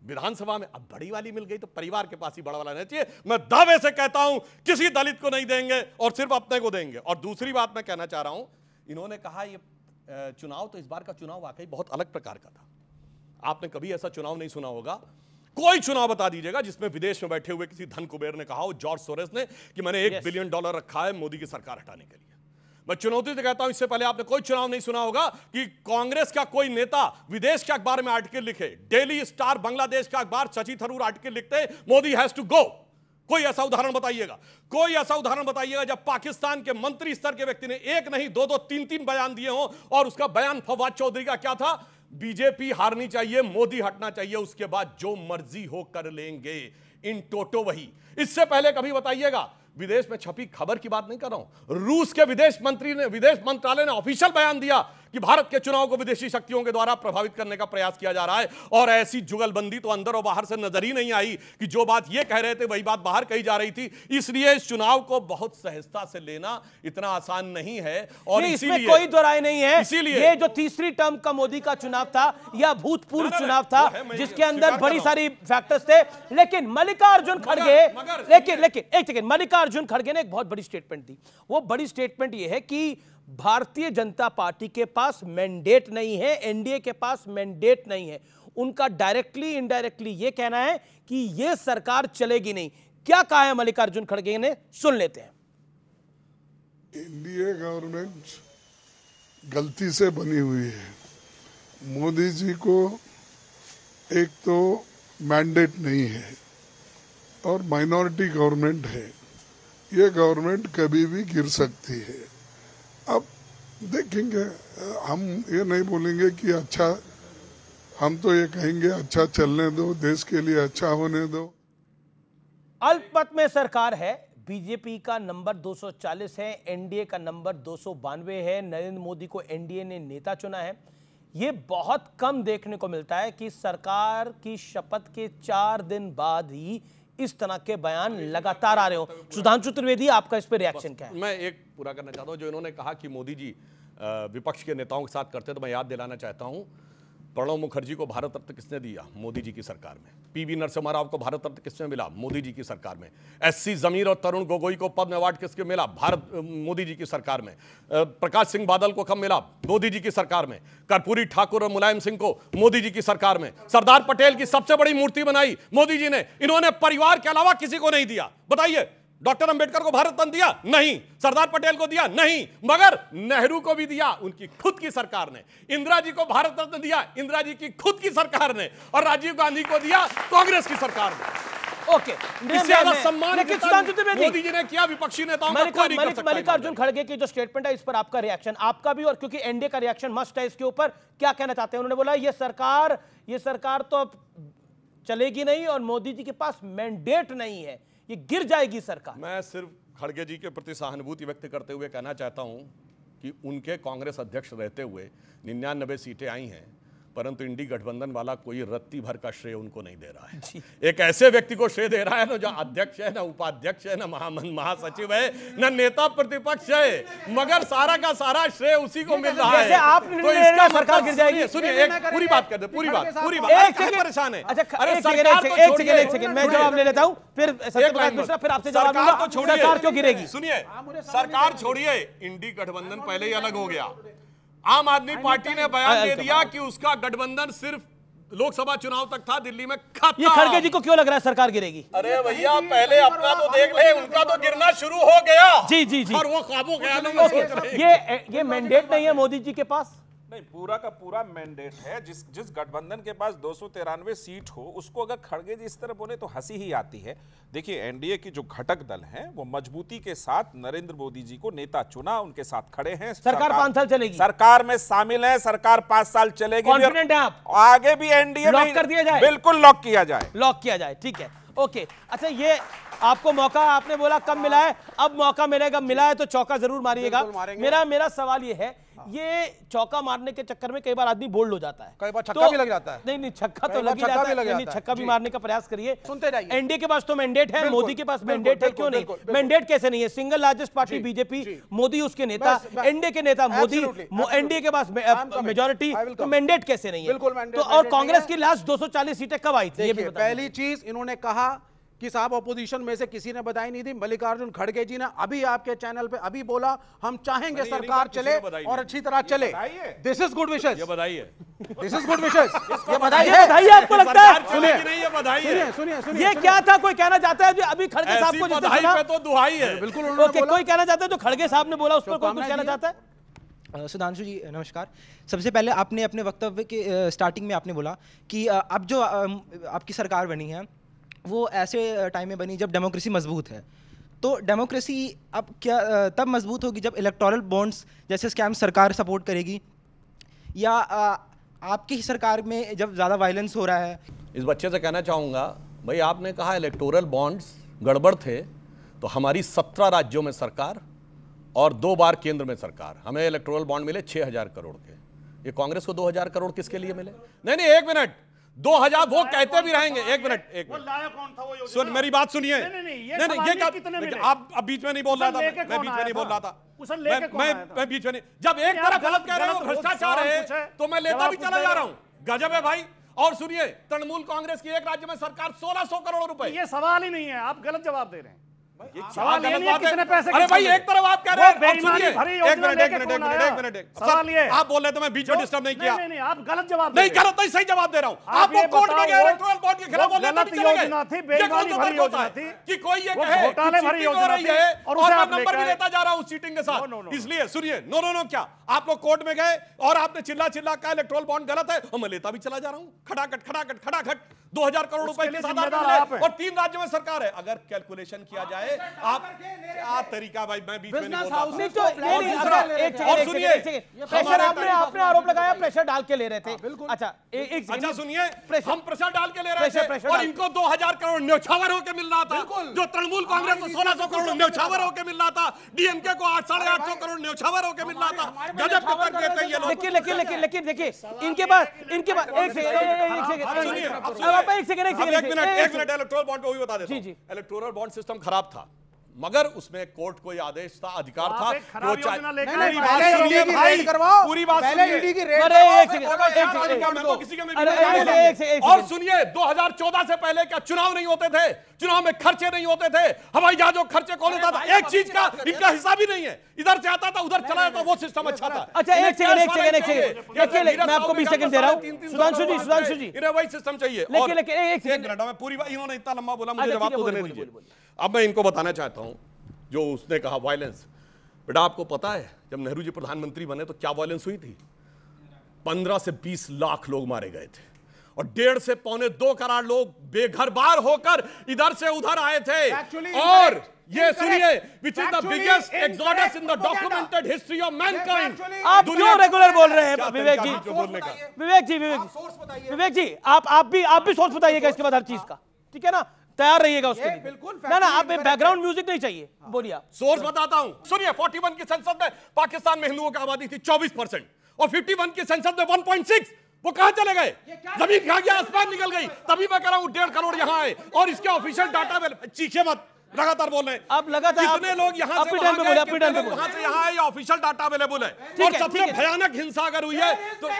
विधानसभा में अब बड़ी वाली मिल गई तो परिवार के पास ही बड़ा वाला रहना चाहिए मैं दावे से कहता हूं किसी दलित को नहीं देंगे और सिर्फ अपने को देंगे और दूसरी बात मैं कहना चाह रहा हूं इन्होंने कहा ये चुनाव तो इस बार का चुनाव वाकई बहुत अलग प्रकार का था आपने कभी ऐसा चुनाव नहीं सुना होगा कोई चुनाव बता दीजिएगा जिसमें विदेश में बैठे हुए किसी धन कुबेर ने कहा हो जॉर्ज सोरेस ने कि मैंने एक बिलियन डॉलर रखा है मोदी की सरकार हटाने के लिए मैं चुनौती से कहता हूं इससे पहले आपने कोई चुनाव नहीं सुना होगा कि कांग्रेस का कोई नेता विदेश के अखबार में आर्टिकल लिखे डेली स्टार बांग्लादेश का अखबार शशि थरूर आर्टिकल लिखते मोदी हैज टू गो कोई ऐसा उदाहरण बताइएगा कोई ऐसा उदाहरण बताइएगा जब पाकिस्तान के मंत्री स्तर के व्यक्ति ने एक नहीं दो दो तीन तीन बयान दिए हों और उसका बयान फवाद चौधरी का क्या था बीजेपी हारनी चाहिए मोदी हटना चाहिए उसके बाद जो मर्जी हो कर लेंगे इन टोटो वही इससे पहले कभी बताइएगा विदेश में छपी खबर की बात नहीं कर रहा हूं रूस के विदेश मंत्री ने विदेश मंत्रालय ने ऑफिशियल बयान दिया कि भारत के चुनाव को विदेशी शक्तियों के द्वारा प्रभावित करने का प्रयास किया जा रहा है और ऐसी जुगलबंदी तो अंदर और बाहर से नजर ही नहीं आई कि जो बात ये कह रहे थे वही बात बाहर कही जा रही थी इसलिए इस चुनाव को बहुत सहजता से लेना इतना आसान नहीं है और इसमें कोई दो राय नहीं है इसीलिए जो तीसरी टर्म का मोदी का चुनाव था या भूतपूर्व चुनाव था जिसके अंदर बड़ी सारी फैक्टर्स थे लेकिन मल्लिकार्जुन खड़गे लेकिन लेकिन एक सेकेंड मल्लिकार्जुन खड़गे ने एक बहुत बड़ी स्टेटमेंट दी वो बड़ी स्टेटमेंट ये है कि भारतीय जनता पार्टी के पास मैंडेट नहीं है एनडीए के पास मैंडेट नहीं है उनका डायरेक्टली इनडायरेक्टली ये कहना है कि ये सरकार चलेगी नहीं क्या कहा है मल्लिकार्जुन खड़गे ने सुन लेते हैं एनडीए गवर्नमेंट गलती से बनी हुई है मोदी जी को एक तो मैंडेट नहीं है और माइनॉरिटी गवर्नमेंट है ये गवर्नमेंट कभी भी गिर सकती है देखेंगे हम ये नहीं बोलेंगे कि अच्छा हम तो ये कहेंगे अच्छा चलने दो देश के लिए अच्छा होने दो अल्पमत में सरकार है बीजेपी का नंबर 240 है एनडीए का नंबर दो है नरेंद्र मोदी को एनडीए ने नेता चुना है ये बहुत कम देखने को मिलता है कि सरकार की शपथ के चार दिन बाद ही इस तरह के बयान लगातार आ रहे हो सुधांशु त्रिवेदी आपका इस पर रिएक्शन क्या है मैं एक पूरा करना चाहता हूँ जो इन्होंने कहा कि मोदी जी विपक्ष के नेताओं के साथ करते तो मैं याद दिलाना चाहता हूँ प्रणब मुखर्जी को भारत रत्न किसने दिया मोदी जी की सरकार में पीवी नरसिम्हा राव को भारत रत्न किसने मिला मोदी जी की सरकार में एससी जमीर और तरुण गोगोई को पद्म अवार्ड किसके मिला भारत मोदी जी की सरकार में प्रकाश सिंह बादल को कब मिला मोदी जी की सरकार में कर्पूरी ठाकुर और मुलायम सिंह को मोदी जी की सरकार में सरदार पटेल की सबसे बड़ी मूर्ति बनाई मोदी जी ने इन्होंने परिवार के अलावा किसी को नहीं दिया बताइए डॉक्टर अंबेडकर को भारत रत्न दिया नहीं सरदार पटेल को दिया नहीं मगर नेहरू को भी दिया उनकी खुद की सरकार ने इंदिरा जी को भारत रत्न दिया इंदिरा जी की खुद की सरकार ने और राजीव गांधी को दिया कांग्रेस की सरकार ने ओके मोदी जी ने किया विपक्षी नेताओं मल्लिकार्जुन खड़गे की जो स्टेटमेंट है इस पर आपका रिएक्शन आपका भी और क्योंकि एनडीए का रिएक्शन मस्ट है इसके ऊपर क्या कहना चाहते हैं उन्होंने बोला ये सरकार ये सरकार तो चलेगी नहीं और मोदी जी के पास मैंडेट नहीं है ये गिर जाएगी सरकार मैं सिर्फ खड़गे जी के प्रति सहानुभूति व्यक्त करते हुए कहना चाहता हूँ कि उनके कांग्रेस अध्यक्ष रहते हुए निन्यानबे सीटें आई हैं परंतु इंडी गठबंधन वाला कोई रत्ती भर का श्रेय उनको नहीं दे रहा है एक ऐसे व्यक्ति को श्रेय दे रहा है ना जो अध्यक्ष है ना उपाध्यक्ष है ना महामन महासचिव है ना नेता प्रतिपक्ष है मगर सारा का सारा श्रेय उसी को मिल रहा है आप तो इसका सरकार गिर जाएगी सुनिए एक पूरी बात कर दे पूरी बात पूरी बात परेशान है अच्छा, अरे सरकार तो मैं जवाब ले लेता हूँ फिर फिर आपसे सरकार तो सुनिए सरकार छोड़िए इंडी गठबंधन पहले ही अलग हो गया आम आदमी पार्टी ने बयान दे तो दिया कि उसका गठबंधन सिर्फ लोकसभा चुनाव तक था दिल्ली में ये खड़गे जी को क्यों लग रहा है सरकार गिरेगी अरे भैया पहले अपना तो देख ले उनका तो गिरना शुरू हो गया जी जी जी और वो काबू ये ये मैंडेट नहीं है मोदी जी के पास नहीं पूरा का पूरा मैंडेट है जिस जिस गठबंधन के पास दो सीट हो उसको अगर खड़गे जी इस तरह बोले तो हंसी ही आती है देखिए एनडीए की जो घटक दल हैं वो मजबूती के साथ नरेंद्र मोदी जी को नेता चुना उनके साथ खड़े हैं सरकार पांच साल चलेगी सरकार में शामिल है सरकार पांच साल चलेगी कॉन्फिडेंट है आप आगे भी एनडीए लॉक कर दिया जाए बिल्कुल लॉक किया जाए लॉक किया जाए ठीक है ओके अच्छा ये आपको मौका आपने बोला कब मिला है अब मौका मिलेगा मिला है तो चौका जरूर मारिएगा मेरा मेरा सवाल ये है हाँ। ये चौका मारने के चक्कर में कई बार आदमी बोल्ड हो जाता है कई बार छक्का तो, भी लग जाता है नहीं नहीं छक्का तो लग जाता है नहीं छक्का भी मारने का प्रयास करिए सुनते जाइए एनडीए के पास तो मैंडेट है मोदी के पास मैंडेट है क्यों नहीं मैंडेट कैसे नहीं है single largest party BJP Modi उसके नेता एनडीए के नेता मोदी एनडीए के पास मेजोरिटी uh, तो मैंडेट कैसे नहीं है बिल्कुल तो और कांग्रेस की लास्ट दो सीटें कब आई थी पहली चीज इन्होंने कहा कि साहब अपोजिशन में से किसी ने बधाई नहीं दी मल्लिकार्जुन खड़गे जी ने अभी आपके चैनल पे अभी बोला हम चाहेंगे सरकार चले और अच्छी तरह चले दिस इज गुड विशेष दिस इज गुड विशेष आपको लगता है सुनिए सुनिए ये क्या था कोई कहना चाहता है अभी खड़गे साहब को तो दुहाई है बिल्कुल कोई कहना चाहता है जो खड़गे साहब ने बोला उस पर कोई कहना चाहता है सुधांशु जी नमस्कार सबसे पहले आपने अपने वक्तव्य के स्टार्टिंग में आपने बोला कि अब जो आपकी सरकार बनी है वो ऐसे टाइम में बनी जब डेमोक्रेसी मजबूत है तो डेमोक्रेसी अब क्या तब मजबूत होगी जब इलेक्टोरल बॉन्ड्स जैसे स्कैम सरकार सपोर्ट करेगी या आपकी ही सरकार में जब ज़्यादा वायलेंस हो रहा है इस बच्चे से कहना चाहूँगा भाई आपने कहा इलेक्टोरल बॉन्ड्स गड़बड़ थे तो हमारी सत्रह राज्यों में सरकार और दो बार केंद्र में सरकार हमें इलेक्टोरल बॉन्ड मिले छः हज़ार करोड़ के ये कांग्रेस को दो हज़ार करोड़ किसके लिए मिले नहीं नहीं एक मिनट दो हजार वो कहते भी रहेंगे एक मिनट एक मिनट सुन मेरी बात सुनिए नहीं नहीं ये आप अब बीच में नहीं बोल रहा था मैं बीच में नहीं बोल रहा था मैं मैं बीच में नहीं जब एक तरफ गलत कह तो रहे हो भ्रष्टाचार है तो मैं लेता भी चला जा रहा हूँ गजब है भाई और सुनिए तृणमूल कांग्रेस की एक राज्य में सरकार सोलह सौ करोड़ रुपए ये सवाल ही नहीं है आप गलत जवाब दे रहे हैं सवाल ये नहीं कितने पैसे अरे भाई एक तरफ आप कह रहे हैं एक मिनट एक सवाल ये आप बोल रहे थे तो मैं बीच में डिस्टर्ब तो नहीं किया नहीं नहीं आप गलत जवाब नहीं गलत नहीं सही जवाब दे रहा हूं आप वो कोर्ट में गए इलेक्टोरल के खिलाफ बोल रहे थे चले गए बेईमानी भरी योजना थी कि कोई ये कहे घोटाले भरी योजना और मैं नंबर भी लेता जा रहा हूं चीटिंग के साथ इसलिए सुनिए नो नो नो क्या आप लोग कोर्ट में गए और आपने चिल्ला चिल्ला कहा इलेक्ट्रोल बॉन्ड गलत है और मैं लेता भी चला जा रहा हूं खटाखट खटाखट खटाखट दो हजार करोड़ रुपए किसान मिले और तीन राज्यों में सरकार है अगर कैलकुलेशन किया जाए आप क्या तरीका भाई मैं बीच में तो और सुनिए प्रेशर आपने आपने आरोप लगाया हाँ, प्रेशर डाल के ले रहे थे हाँ, बिल्कुल अच्छा एक अच्छा सुनिए हम प्रेशर डाल के ले रहे थे और इनको दो हजार करोड़ न्यौछावर होकर मिल रहा था जो तृणमूल कांग्रेस को सोलह सौ करोड़ न्यौछावर होकर मिल रहा था डीएमके को आठ साढ़े आठ सौ करोड़ न्यौछावर होकर मिल रहा था गजब पकड़ देते हैं ये लोग लेकिन लेकिन लेकिन लेकिन देखिए इनके पास इनके पास एक सेकंड एक हाँ, सेकंड आप एक सेकंड एक सेकंड एक मिनट एक मिनट इलेक्ट्रोल बॉन्ड को भी बता देता हूं इलेक्टोरल बॉन्ड सिस्टम खराब था मगर उसमें कोर्ट को आदेश था अधिकार था वो पूरी बात और सुनिए 2014 से पहले क्या चुनाव नहीं होते थे चुनाव में खर्चे नहीं होते थे हवाई जहाजों खर्चे कौन होता था एक चीज का इनका हिसाब ही नहीं है इधर से आता था उधर चला जाता वो सिस्टम अच्छा था अच्छा एक सेकंड एक सेकंड एक सेकंड मैं आपको 20 सेकंड दे रहा हूं सुधांशु जी सुधांशु जी इन्हें वही सिस्टम चाहिए लेकिन लेकिन एक सेकंड मैं पूरी इन्होंने इतना लंबा बोला मुझे जवाब तो देने दीजिए अब मैं इनको बताना चाहता हूँ जो उसने कहा वायलेंस बेटा आपको पता है जब नेहरू जी प्रधानमंत्री बने तो क्या वायलेंस हुई थी पंद्रह से बीस लाख लोग मारे गए थे और डेढ़ से पौने दो करोड़ लोग बेघर बार होकर इधर से उधर आए थे Actually, और ये सुनिए which is the biggest exodus in the documented history of mankind आप क्यों रेगुलर बोल रहे हैं विवेक जी बोलने का विवेक जी विवेक विवेक जी आप आप भी आप भी सोच बताइएगा इसके बाद हर चीज का ठीक है ना तैयार रहिएगा उसके लिए बिल्कुल ना ना आप बैकग्राउंड म्यूजिक नहीं चाहिए हाँ। बोलिए सोर्स बताता हूँ सुनिए 41 की संसद में पाकिस्तान में हिंदुओं की आबादी थी 24 परसेंट और 51 की संसद में 1.6 वो कहा चले गए जमीन खा गया आसमान निकल गई तभी मैं कह रहा हूँ डेढ़ करोड़ यहाँ आए और इसके ऑफिशियल डाटा में चीखे मत लगातार बोल रहे हैं आप लगातार कितने लोग यहाँ से वहाँ गए कितने लोग से यहाँ आए ऑफिशियल डाटा अवेलेबल है और सबसे भयानक हिंसा अगर हुई है तो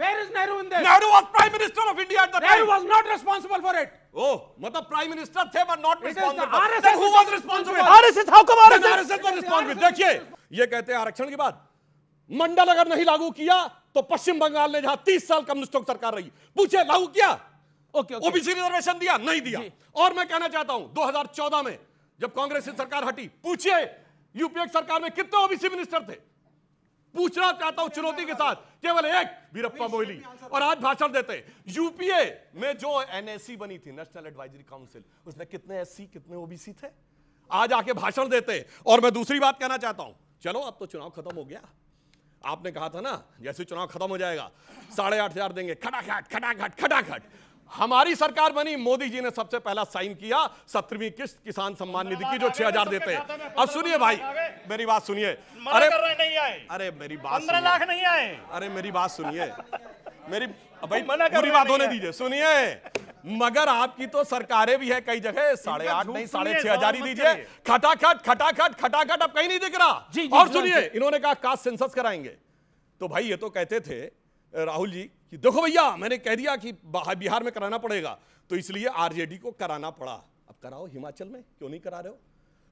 Where is Nehru in this? Nehru was Prime Minister of India at the Nehru time. Nehru was not responsible for it. Oh, मतलब Prime Minister थे but not responsible. who was responsible? RSS how come RSS? RSS was responsible. देखिए ये कहते हैं आरक्षण की बात मंडल अगर नहीं लागू किया तो पश्चिम बंगाल ने जहां 30 साल कम्युनिस्टों की सरकार रही पूछे लागू किया ओके ओबीसी रिजर्वेशन दिया नहीं दिया और मैं कहना चाहता हूं 2014 में जब कांग्रेस की सरकार हटी पूछिए यूपीए सरकार में कितने ओबीसी मिनिस्टर थे पूछना चाहता हूं चुनौती के साथ केवल एक वीरप्पा मोइली और आज भाषण देते यूपीए में जो एनएससी बनी थी नेशनल एडवाइजरी काउंसिल उसमें कितने एससी कितने ओबीसी थे आज आके भाषण देते और मैं दूसरी बात कहना चाहता हूं चलो अब तो चुनाव खत्म हो गया आपने कहा था ना जैसे चुनाव खत्म हो जाएगा साढ़े आठ हजार देंगे खटाखट खटाखट खटाखट हमारी सरकार बनी मोदी जी ने सबसे पहला साइन किया सत्रहवीं किस्त किसान सम्मान निधि की जो छह हजार देते हैं अब सुनिए भाई मेरी बात सुनिए अरे नहीं आए अरे मेरी बात पंद्रह लाख नहीं आए अरे मेरी बात सुनिए मेरी भाई मना बात होने दीजिए सुनिए मगर आपकी तो सरकारें भी है कई जगह साढ़े आठ नहीं साढ़े छह हजार ही दीजिए खटाखट खटाखट खटाखट अब कहीं नहीं दिख रहा और सुनिए इन्होंने कहा कास्ट सेंसस कराएंगे तो भाई ये तो कहते थे राहुल जी कि देखो भैया मैंने कह दिया कि बिहार में कराना पड़ेगा तो इसलिए आरजेडी को कराना पड़ा अब कराओ हिमाचल में क्यों नहीं करा रहे हो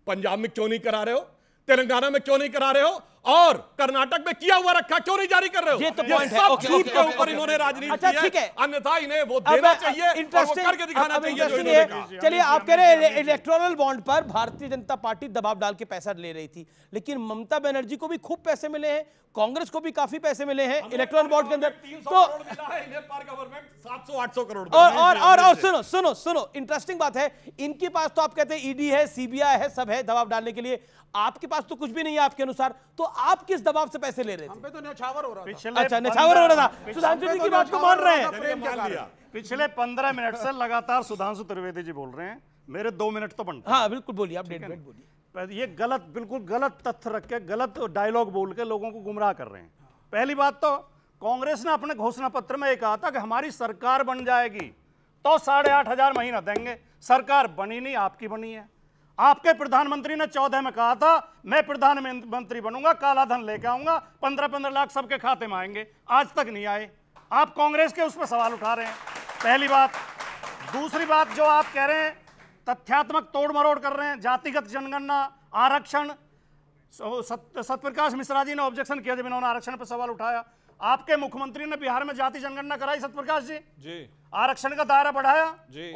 पंजाब में क्यों नहीं करा रहे हो तेलंगाना में क्यों नहीं करा रहे हो और कर्नाटक में किया हुआ रखा क्यों नहीं जारी कर रहे हो ये तो पॉइंट है ओके झूठ के ऊपर इन्होंने राजनीति अच्छा ठीक है अन्यथा इन्हें वो देना चाहिए इंटरेस्टिंग करके दिखाना चाहिए चलिए आप कह रहे हैं इलेक्टोरल बॉन्ड पर भारतीय जनता पार्टी दबाव डाल के पैसा ले रही थी लेकिन ममता बनर्जी को भी खूब पैसे मिले हैं कांग्रेस को भी काफी पैसे मिले हैं इलेक्ट्रॉन बोर्ड के अंदर तो सात सौ आठ सौ करोड़ और और और, और सुनो सुनो सुनो इंटरेस्टिंग बात है इनके पास तो आप कहते हैं ईडी e है सीबीआई है सब है दबाव डालने के लिए आपके पास तो कुछ भी नहीं है आपके अनुसार तो आप किस दबाव से पैसे ले रहे थे अच्छा तो नछावर हो रहा था अच्छा, सुधांशु जी की बात को मान रहे हैं पिछले पंद्रह मिनट से लगातार सुधांशु त्रिवेदी जी बोल रहे हैं मेरे दो मिनट तो बनते हाँ बिल्कुल बोलिए आप डेढ़ मिनट बोलिए ये गलत बिल्कुल गलत तथ्य रख के गलत डायलॉग बोल के लोगों को गुमराह कर रहे हैं पहली बात तो कांग्रेस ने अपने घोषणा पत्र में ये कहा था कि हमारी सरकार बन जाएगी तो साढ़े आठ हजार महीना देंगे सरकार बनी नहीं आपकी बनी है आपके प्रधानमंत्री ने चौदह में कहा था मैं प्रधानमंत्री बनूंगा काला धन लेके आऊंगा पंद्रह पंद्रह लाख सबके खाते में आएंगे आज तक नहीं आए आप कांग्रेस के उस पर सवाल उठा रहे हैं पहली बात दूसरी बात जो आप कह रहे हैं तथ्यात्मक तोड़ मरोड़ कर रहे हैं जातिगत जनगणना आरक्षण सत्यप्रकाश मिश्रा जी ने ऑब्जेक्शन किया जब इन्होंने आरक्षण पर सवाल उठाया आपके मुख्यमंत्री ने बिहार में जाति जनगणना कराई सत्यप्रकाश जी जी आरक्षण का दायरा बढ़ाया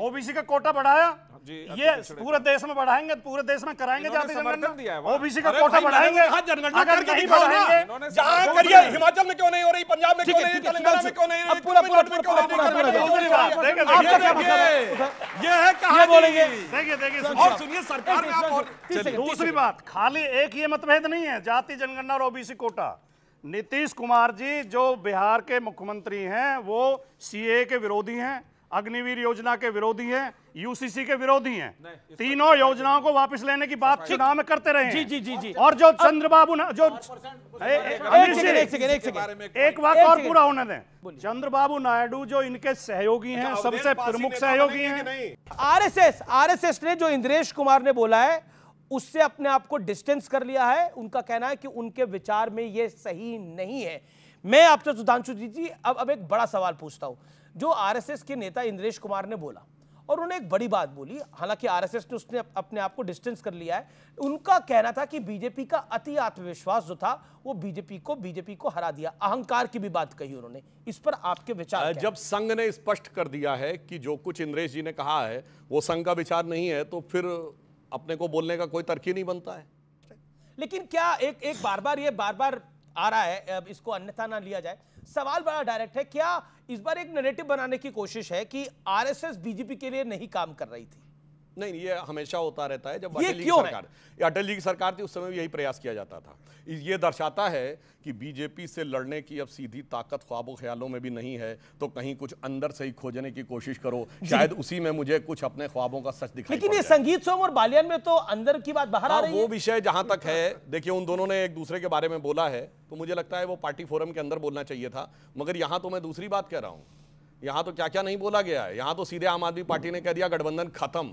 ओबीसी का कोटा बढ़ाया जी, ये पूरे देश में बढ़ाएंगे पूरे देश में कराएंगे जाति जनगणना ओबीसी का कोटा बढ़ाएंगे जनगणना हिमाचल में क्यों नहीं हो रही पंजाब में क्यों नहीं तेलंगाना में क्यों नहीं पूरा पूरा ये है बोलेंगे देखिए देखिए और सुनिए सरकार दूसरी बात खाली एक ये मतभेद नहीं है जाति जनगणना और ओबीसी कोटा नीतीश कुमार जी जो बिहार के मुख्यमंत्री हैं वो सीए के विरोधी हैं अग्निवीर योजना के विरोधी हैं यूसीसी के विरोधी हैं तीनों योजनाओं को वापस लेने की बात चुनाव में करते रहे जी जी जी जी और जो चंद्रबाबू जो एक बात और पूरा होने दें चंद्रबाबू नायडू जो इनके सहयोगी हैं अच्छा, सबसे प्रमुख तो सहयोगी हैं आरएसएस आरएसएस ने जो इंद्रेश कुमार ने बोला है उससे अपने आप को डिस्टेंस कर लिया है उनका कहना है कि उनके विचार में यह सही नहीं है मैं आपसे सुधांशु जी जी अब अब एक बड़ा सवाल पूछता हूं जो आरएसएस के नेता इंद्रेश कुमार ने बोला और उन्होंने एक बड़ी बात बोली हालांकि आरएसएस ने उसने अपने आप को डिस्टेंस कर लिया है उनका कहना था कि बीजेपी का अति आत्मविश्वास जो था वो बीजेपी को बीजेपी को हरा दिया अहंकार की भी बात कही उन्होंने इस पर आपके विचार जब संघ ने स्पष्ट कर दिया है कि जो कुछ इंद्रेश जी ने कहा है वो संघ का विचार नहीं है तो फिर अपने को बोलने का कोई तर्क ही नहीं बनता है लेकिन क्या एक एक बार बार ये बार बार आ रहा है इसको अन्यथा ना लिया जाए सवाल बड़ा डायरेक्ट है क्या इस बार एक नेगेटिव बनाने की कोशिश है कि आरएसएस बीजेपी के लिए नहीं काम कर रही थी नहीं ये हमेशा होता रहता है जब अटल की सरकार अटल जी की सरकार थी उस समय भी यही प्रयास किया जाता था ये दर्शाता है कि बीजेपी से लड़ने की अब सीधी ताकत ख्वाबों ख्यालों में भी नहीं है तो कहीं कुछ अंदर से ही खोजने की कोशिश करो शायद उसी में मुझे कुछ अपने ख्वाबों का सच दिखाई लेकिन ये संगीत सोम और बालियान में तो अंदर की बात बाहर आ हाँ, रही है वो विषय जहां तक है देखिए उन दोनों ने एक दूसरे के बारे में बोला है तो मुझे लगता है वो पार्टी फोरम के अंदर बोलना चाहिए था मगर यहाँ तो मैं दूसरी बात कह रहा हूँ यहाँ तो क्या क्या नहीं बोला गया है यहाँ तो सीधे आम आदमी पार्टी ने कह दिया गठबंधन खत्म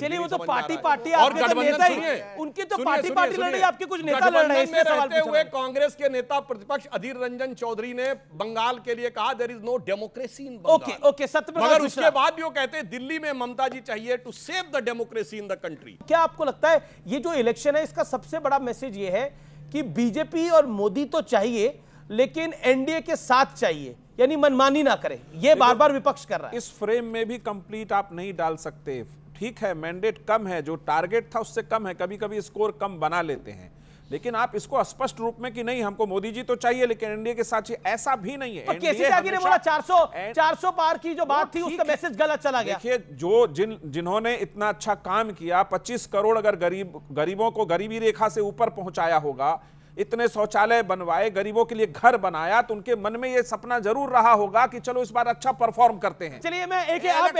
चलिए वो तो पार्टी पार्टी और तो नेता ही उनकी तो पार्टी पार्टी लड़ रही आपके कुछ नेता लड़ रहे हैं रहते हुए कांग्रेस के नेता प्रतिपक्ष अधीर रंजन चौधरी ने बंगाल के लिए कहा there is no democracy in okay okay सत्य मगर उसके बाद भी वो कहते हैं दिल्ली में ममता जी चाहिए to save the democracy in the country क्या आपको लगता है ये जो इलेक्शन है इसका सबसे बड़ा मैसेज ये है कि बीजेपी और मोदी तो चाहिए लेकिन एनडीए के साथ चाहिए यानी मनमानी ना करें ये बार बार विपक्ष कर रहा है इस फ्रेम में भी कंप्लीट आप नहीं डाल सकते ठीक है मैंडेट कम है जो टारगेट था उससे कम है कभी कभी स्कोर कम बना लेते हैं लेकिन आप इसको स्पष्ट रूप में कि नहीं हमको मोदी जी तो चाहिए लेकिन एनडीए के साथ ऐसा भी नहीं है ने बोला 400 400 पार की जो बात थी उसका मैसेज गलत चला गया देखिए जो जिन जिन्होंने इतना अच्छा काम किया 25 करोड़ अगर गरीब गरीबों को गरीबी रेखा से ऊपर पहुंचाया होगा इतने शौचालय बनवाए गरीबों के लिए घर बनाया तो उनके मन में ये सपना जरूर रहा होगा कि चलो इस बार अच्छा परफॉर्म करते हैं चलिए मैं एक आप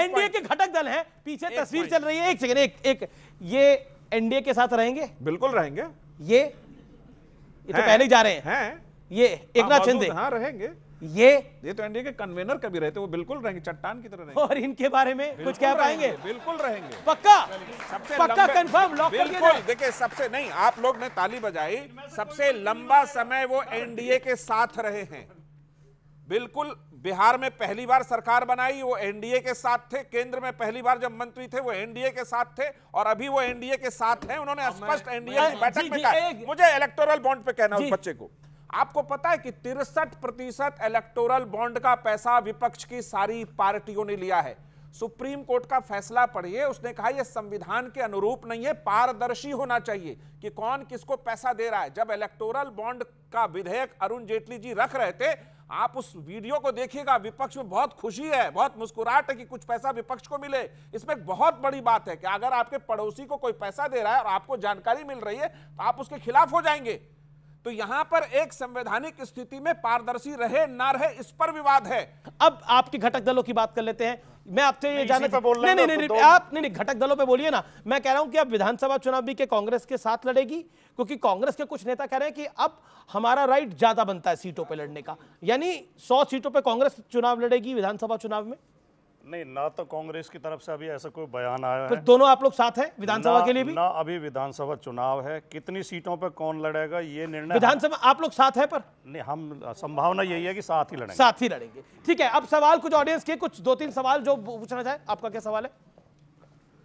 एनडीए के घटक दल हैं पीछे तस्वीर चल रही है एक सेकेंड एक एक ये एनडीए के साथ रहेंगे बिल्कुल रहेंगे ये ये तो पहले जा रहे हैं ये हाँ, एक नाथ शिंदे हाँ रहेंगे ये ये तो एनडीए के कन्वेनर कभी रहते वो बिल्कुल रहेंगे चट्टान की तरह रहेंगे और इनके बारे में कुछ कह पाएंगे बिल्कुल रहेंगे पक्का सबसे पक्का कंफर्म लॉक कर दिया जाए देखिए सबसे नहीं आप लोग ने ताली बजाई सबसे लंबा समय वो एनडीए के साथ रहे हैं बिल्कुल बिहार में पहली बार सरकार बनाई वो एनडीए के साथ थे केंद्र में पहली बार जब मंत्री थे वो एनडीए के साथ थे और अभी वो एनडीए के साथ हैं उन्होंने स्पष्ट एनडीए की बैठक में कहा मुझे इलेक्टोरल बॉन्ड पे कहना उस बच्चे को आपको पता है कि तिरसठ प्रतिशत इलेक्टोरल बॉन्ड का पैसा विपक्ष की सारी पार्टियों ने लिया है सुप्रीम कोर्ट का फैसला पढ़िए उसने कहा यह संविधान के अनुरूप नहीं है पारदर्शी होना चाहिए कि कौन किसको पैसा दे रहा है जब इलेक्टोरल बॉन्ड का विधेयक अरुण जेटली जी रख रहे थे आप उस वीडियो को देखिएगा विपक्ष में बहुत खुशी है बहुत मुस्कुराहट है कि कुछ पैसा विपक्ष को मिले इसमें एक बहुत बड़ी बात है कि अगर आपके पड़ोसी को कोई पैसा दे रहा है और आपको जानकारी मिल रही है तो आप उसके खिलाफ हो जाएंगे तो यहां पर एक संवैधानिक स्थिति में पारदर्शी रहे ना रहे इस पर विवाद है अब आपके घटक दलों की बात कर लेते हैं मैं आपसे ये जानना नहीं नहीं नहीं तो नहीं नहीं, नहीं आप नहीं नहीं घटक दलों पे बोलिए ना मैं कह रहा हूं कि अब विधानसभा चुनाव भी के कांग्रेस के साथ लड़ेगी क्योंकि कांग्रेस के कुछ नेता कह रहे हैं कि अब हमारा राइट ज्यादा बनता है सीटों पर लड़ने का यानी सौ सीटों पर कांग्रेस चुनाव लड़ेगी विधानसभा चुनाव में नहीं ना तो कांग्रेस की तरफ से अभी ऐसा कोई बयान आया है दोनों आप लोग साथ हैं विधानसभा के लिए भी ना अभी विधानसभा चुनाव है कितनी सीटों पर कौन लड़ेगा ये निर्णय विधानसभा आप लोग साथ हैं पर नहीं हम संभावना यही है कि साथ ही लड़ेंगे साथ ही लड़ेंगे ठीक है अब सवाल कुछ ऑडियंस के कुछ दो तीन सवाल जो पूछना चाहे आपका क्या सवाल है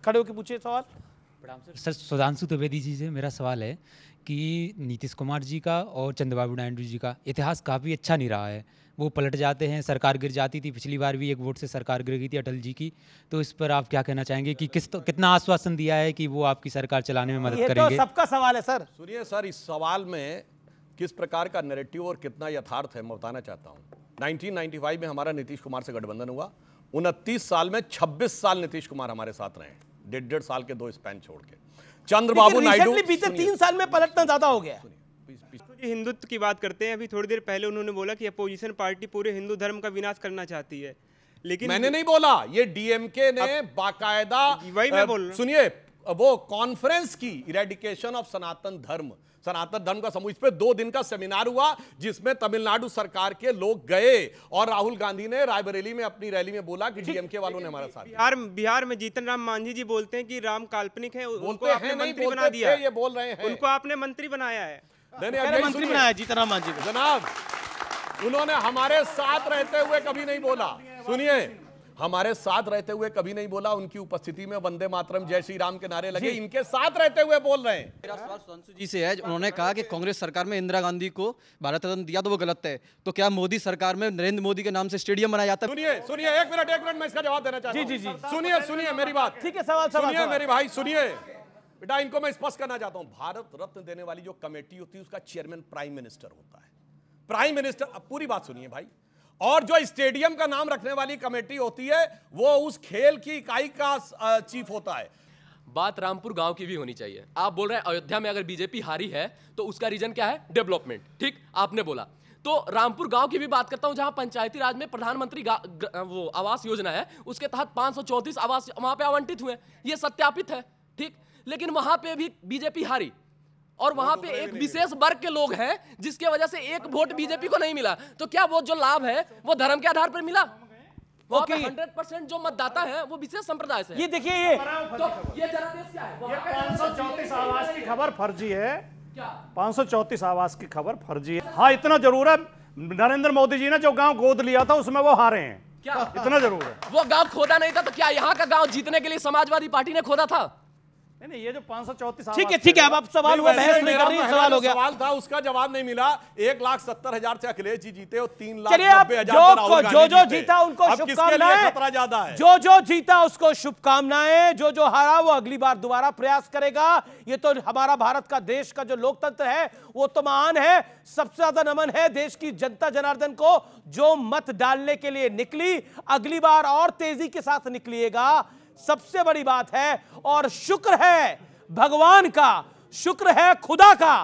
खड़े होकर पूछिए सवाल सर सुधांशु द्विवेदी जी से मेरा सवाल है कि नीतीश कुमार जी का और चंद्रबाबू नायडू जी का इतिहास काफ़ी अच्छा नहीं रहा है वो पलट जाते हैं सरकार गिर जाती थी पिछली बार भी एक वोट से सरकार गिर गई थी अटल जी की तो इस पर आप क्या कहना चाहेंगे कि किस तो, कितना आश्वासन दिया है कि वो आपकी सरकार चलाने में मदद तो करेंगे तो सबका सवाल है सर सुनिए सर इस सवाल में किस प्रकार का नेरेटिव और कितना यथार्थ है मैं बताना चाहता हूँ नाइनटीन में हमारा नीतीश कुमार से गठबंधन हुआ उनतीस साल में छब्बीस साल नीतीश कुमार हमारे साथ रहे डेढ़ डेढ़ साल के दो स्पैन छोड़ के चंद्रबाबू नायडू बीते तीन साल में पलटना ज्यादा हो गया हिंदुत्व की बात करते हैं अभी थोड़ी देर पहले उन्होंने बोला कि अपोजिशन पार्टी पूरे हिंदू धर्म का विनाश करना चाहती है लेकिन मैंने नहीं बोला ये डीएमके ने बाकायदा वही मैं बोल सुनिए वो कॉन्फ्रेंस की इरेडिकेशन ऑफ सनातन धर्म सनातन धर्म का समूह इस पर दो दिन का सेमिनार हुआ जिसमें तमिलनाडु सरकार के लोग गए और राहुल गांधी ने रायबरेली में अपनी रैली में बोला कि डीएमके वालों ने हमारा साथ बिहार बिहार में जीतन राम मांझी जी बोलते हैं कि राम काल्पनिक है उनको आपने मंत्री बना दिया ये बोल रहे हैं उनको आपने मंत्री बनाया है मंत्री बनाया जी जनाब उन्होंने हमारे साथ रहते हुए कभी नहीं बोला सुनिए हमारे साथ रहते हुए कभी नहीं बोला उनकी उपस्थिति में वंदे मातरम जय श्री राम के नारे लगे इनके साथ रहते हुए बोल रहे हैं मेरा सवाल जी से है उन्होंने कहा कि कांग्रेस सरकार में इंदिरा गांधी को भारत रत्न दिया तो वो गलत है तो क्या मोदी सरकार में नरेंद्र मोदी के नाम से स्टेडियम बनाया जाता है सुनिए सुनिए एक मिनट एक मिनट में इसका जवाब देना चाहिए सुनिए सुनिए मेरी बात ठीक है सवाल सुनिए मेरे भाई सुनिए बेटा इनको मैं स्पष्ट करना चाहता हूं भारत रत्न देने वाली जो कमेटी होती है उसका चेयरमैन प्राइम मिनिस्टर होता है प्राइम मिनिस्टर अब पूरी बात सुनिए भाई और जो स्टेडियम का नाम रखने वाली कमेटी होती है वो उस खेल की इकाई का चीफ होता है बात रामपुर गांव की भी होनी चाहिए आप बोल रहे हैं अयोध्या में अगर बीजेपी हारी है तो उसका रीजन क्या है डेवलपमेंट ठीक आपने बोला तो रामपुर गांव की भी बात करता हूं जहां पंचायती राज में प्रधानमंत्री वो आवास योजना है उसके तहत पांच आवास वहां पे आवंटित हुए ये सत्यापित है ठीक लेकिन वहां पे भी बीजेपी हारी और वहां तो पे एक विशेष वर्ग के लोग हैं जिसके वजह से एक वोट तो बीजेपी को नहीं मिला तो क्या वो जो लाभ है वो धर्म के आधार पर मिला हंड्रेड परसेंट जो मतदाता है वो विशेष संप्रदाय से ये देखिए ये तो ये क्या सौ चौतीस आवास की खबर फर्जी है पांच सौ चौतीस आवास की खबर फर्जी है हाँ इतना जरूर है नरेंद्र मोदी जी ने जो गांव गोद लिया था उसमें वो हारे हैं क्या इतना जरूर है वो गांव खोदा नहीं था तो क्या यहाँ का गांव जीतने के लिए समाजवादी पार्टी ने खोदा था ये जो पांच सौ चौतीस ठीक है ठीक है अब आप सवाल हुआ बहस नहीं कर रही सवाल हो गया सवाल था उसका जवाब नहीं मिला एक लाख सत्तर हजार से अखिलेश जी जीते और तीन लाख जो जो जीता उनको शुभकामनाएं ज्यादा जो जो जीता उसको शुभकामनाएं जो जो हारा वो अगली बार दोबारा प्रयास करेगा ये तो हमारा भारत का देश का जो लोकतंत्र है वो तो महान है सबसे ज्यादा नमन है देश की जनता जनार्दन को जो मत डालने के लिए निकली अगली बार और तेजी के साथ निकलिएगा सबसे बड़ी बात है और शुक्र है भगवान का शुक्र है खुदा का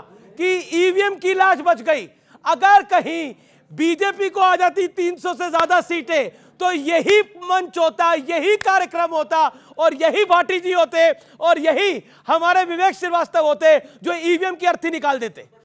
कि ईवीएम की लाश बच गई अगर कहीं बीजेपी को आ जाती 300 से ज्यादा सीटें तो यही मंच होता यही कार्यक्रम होता और यही भाटी जी होते और यही हमारे विवेक श्रीवास्तव होते जो ईवीएम की अर्थी निकाल देते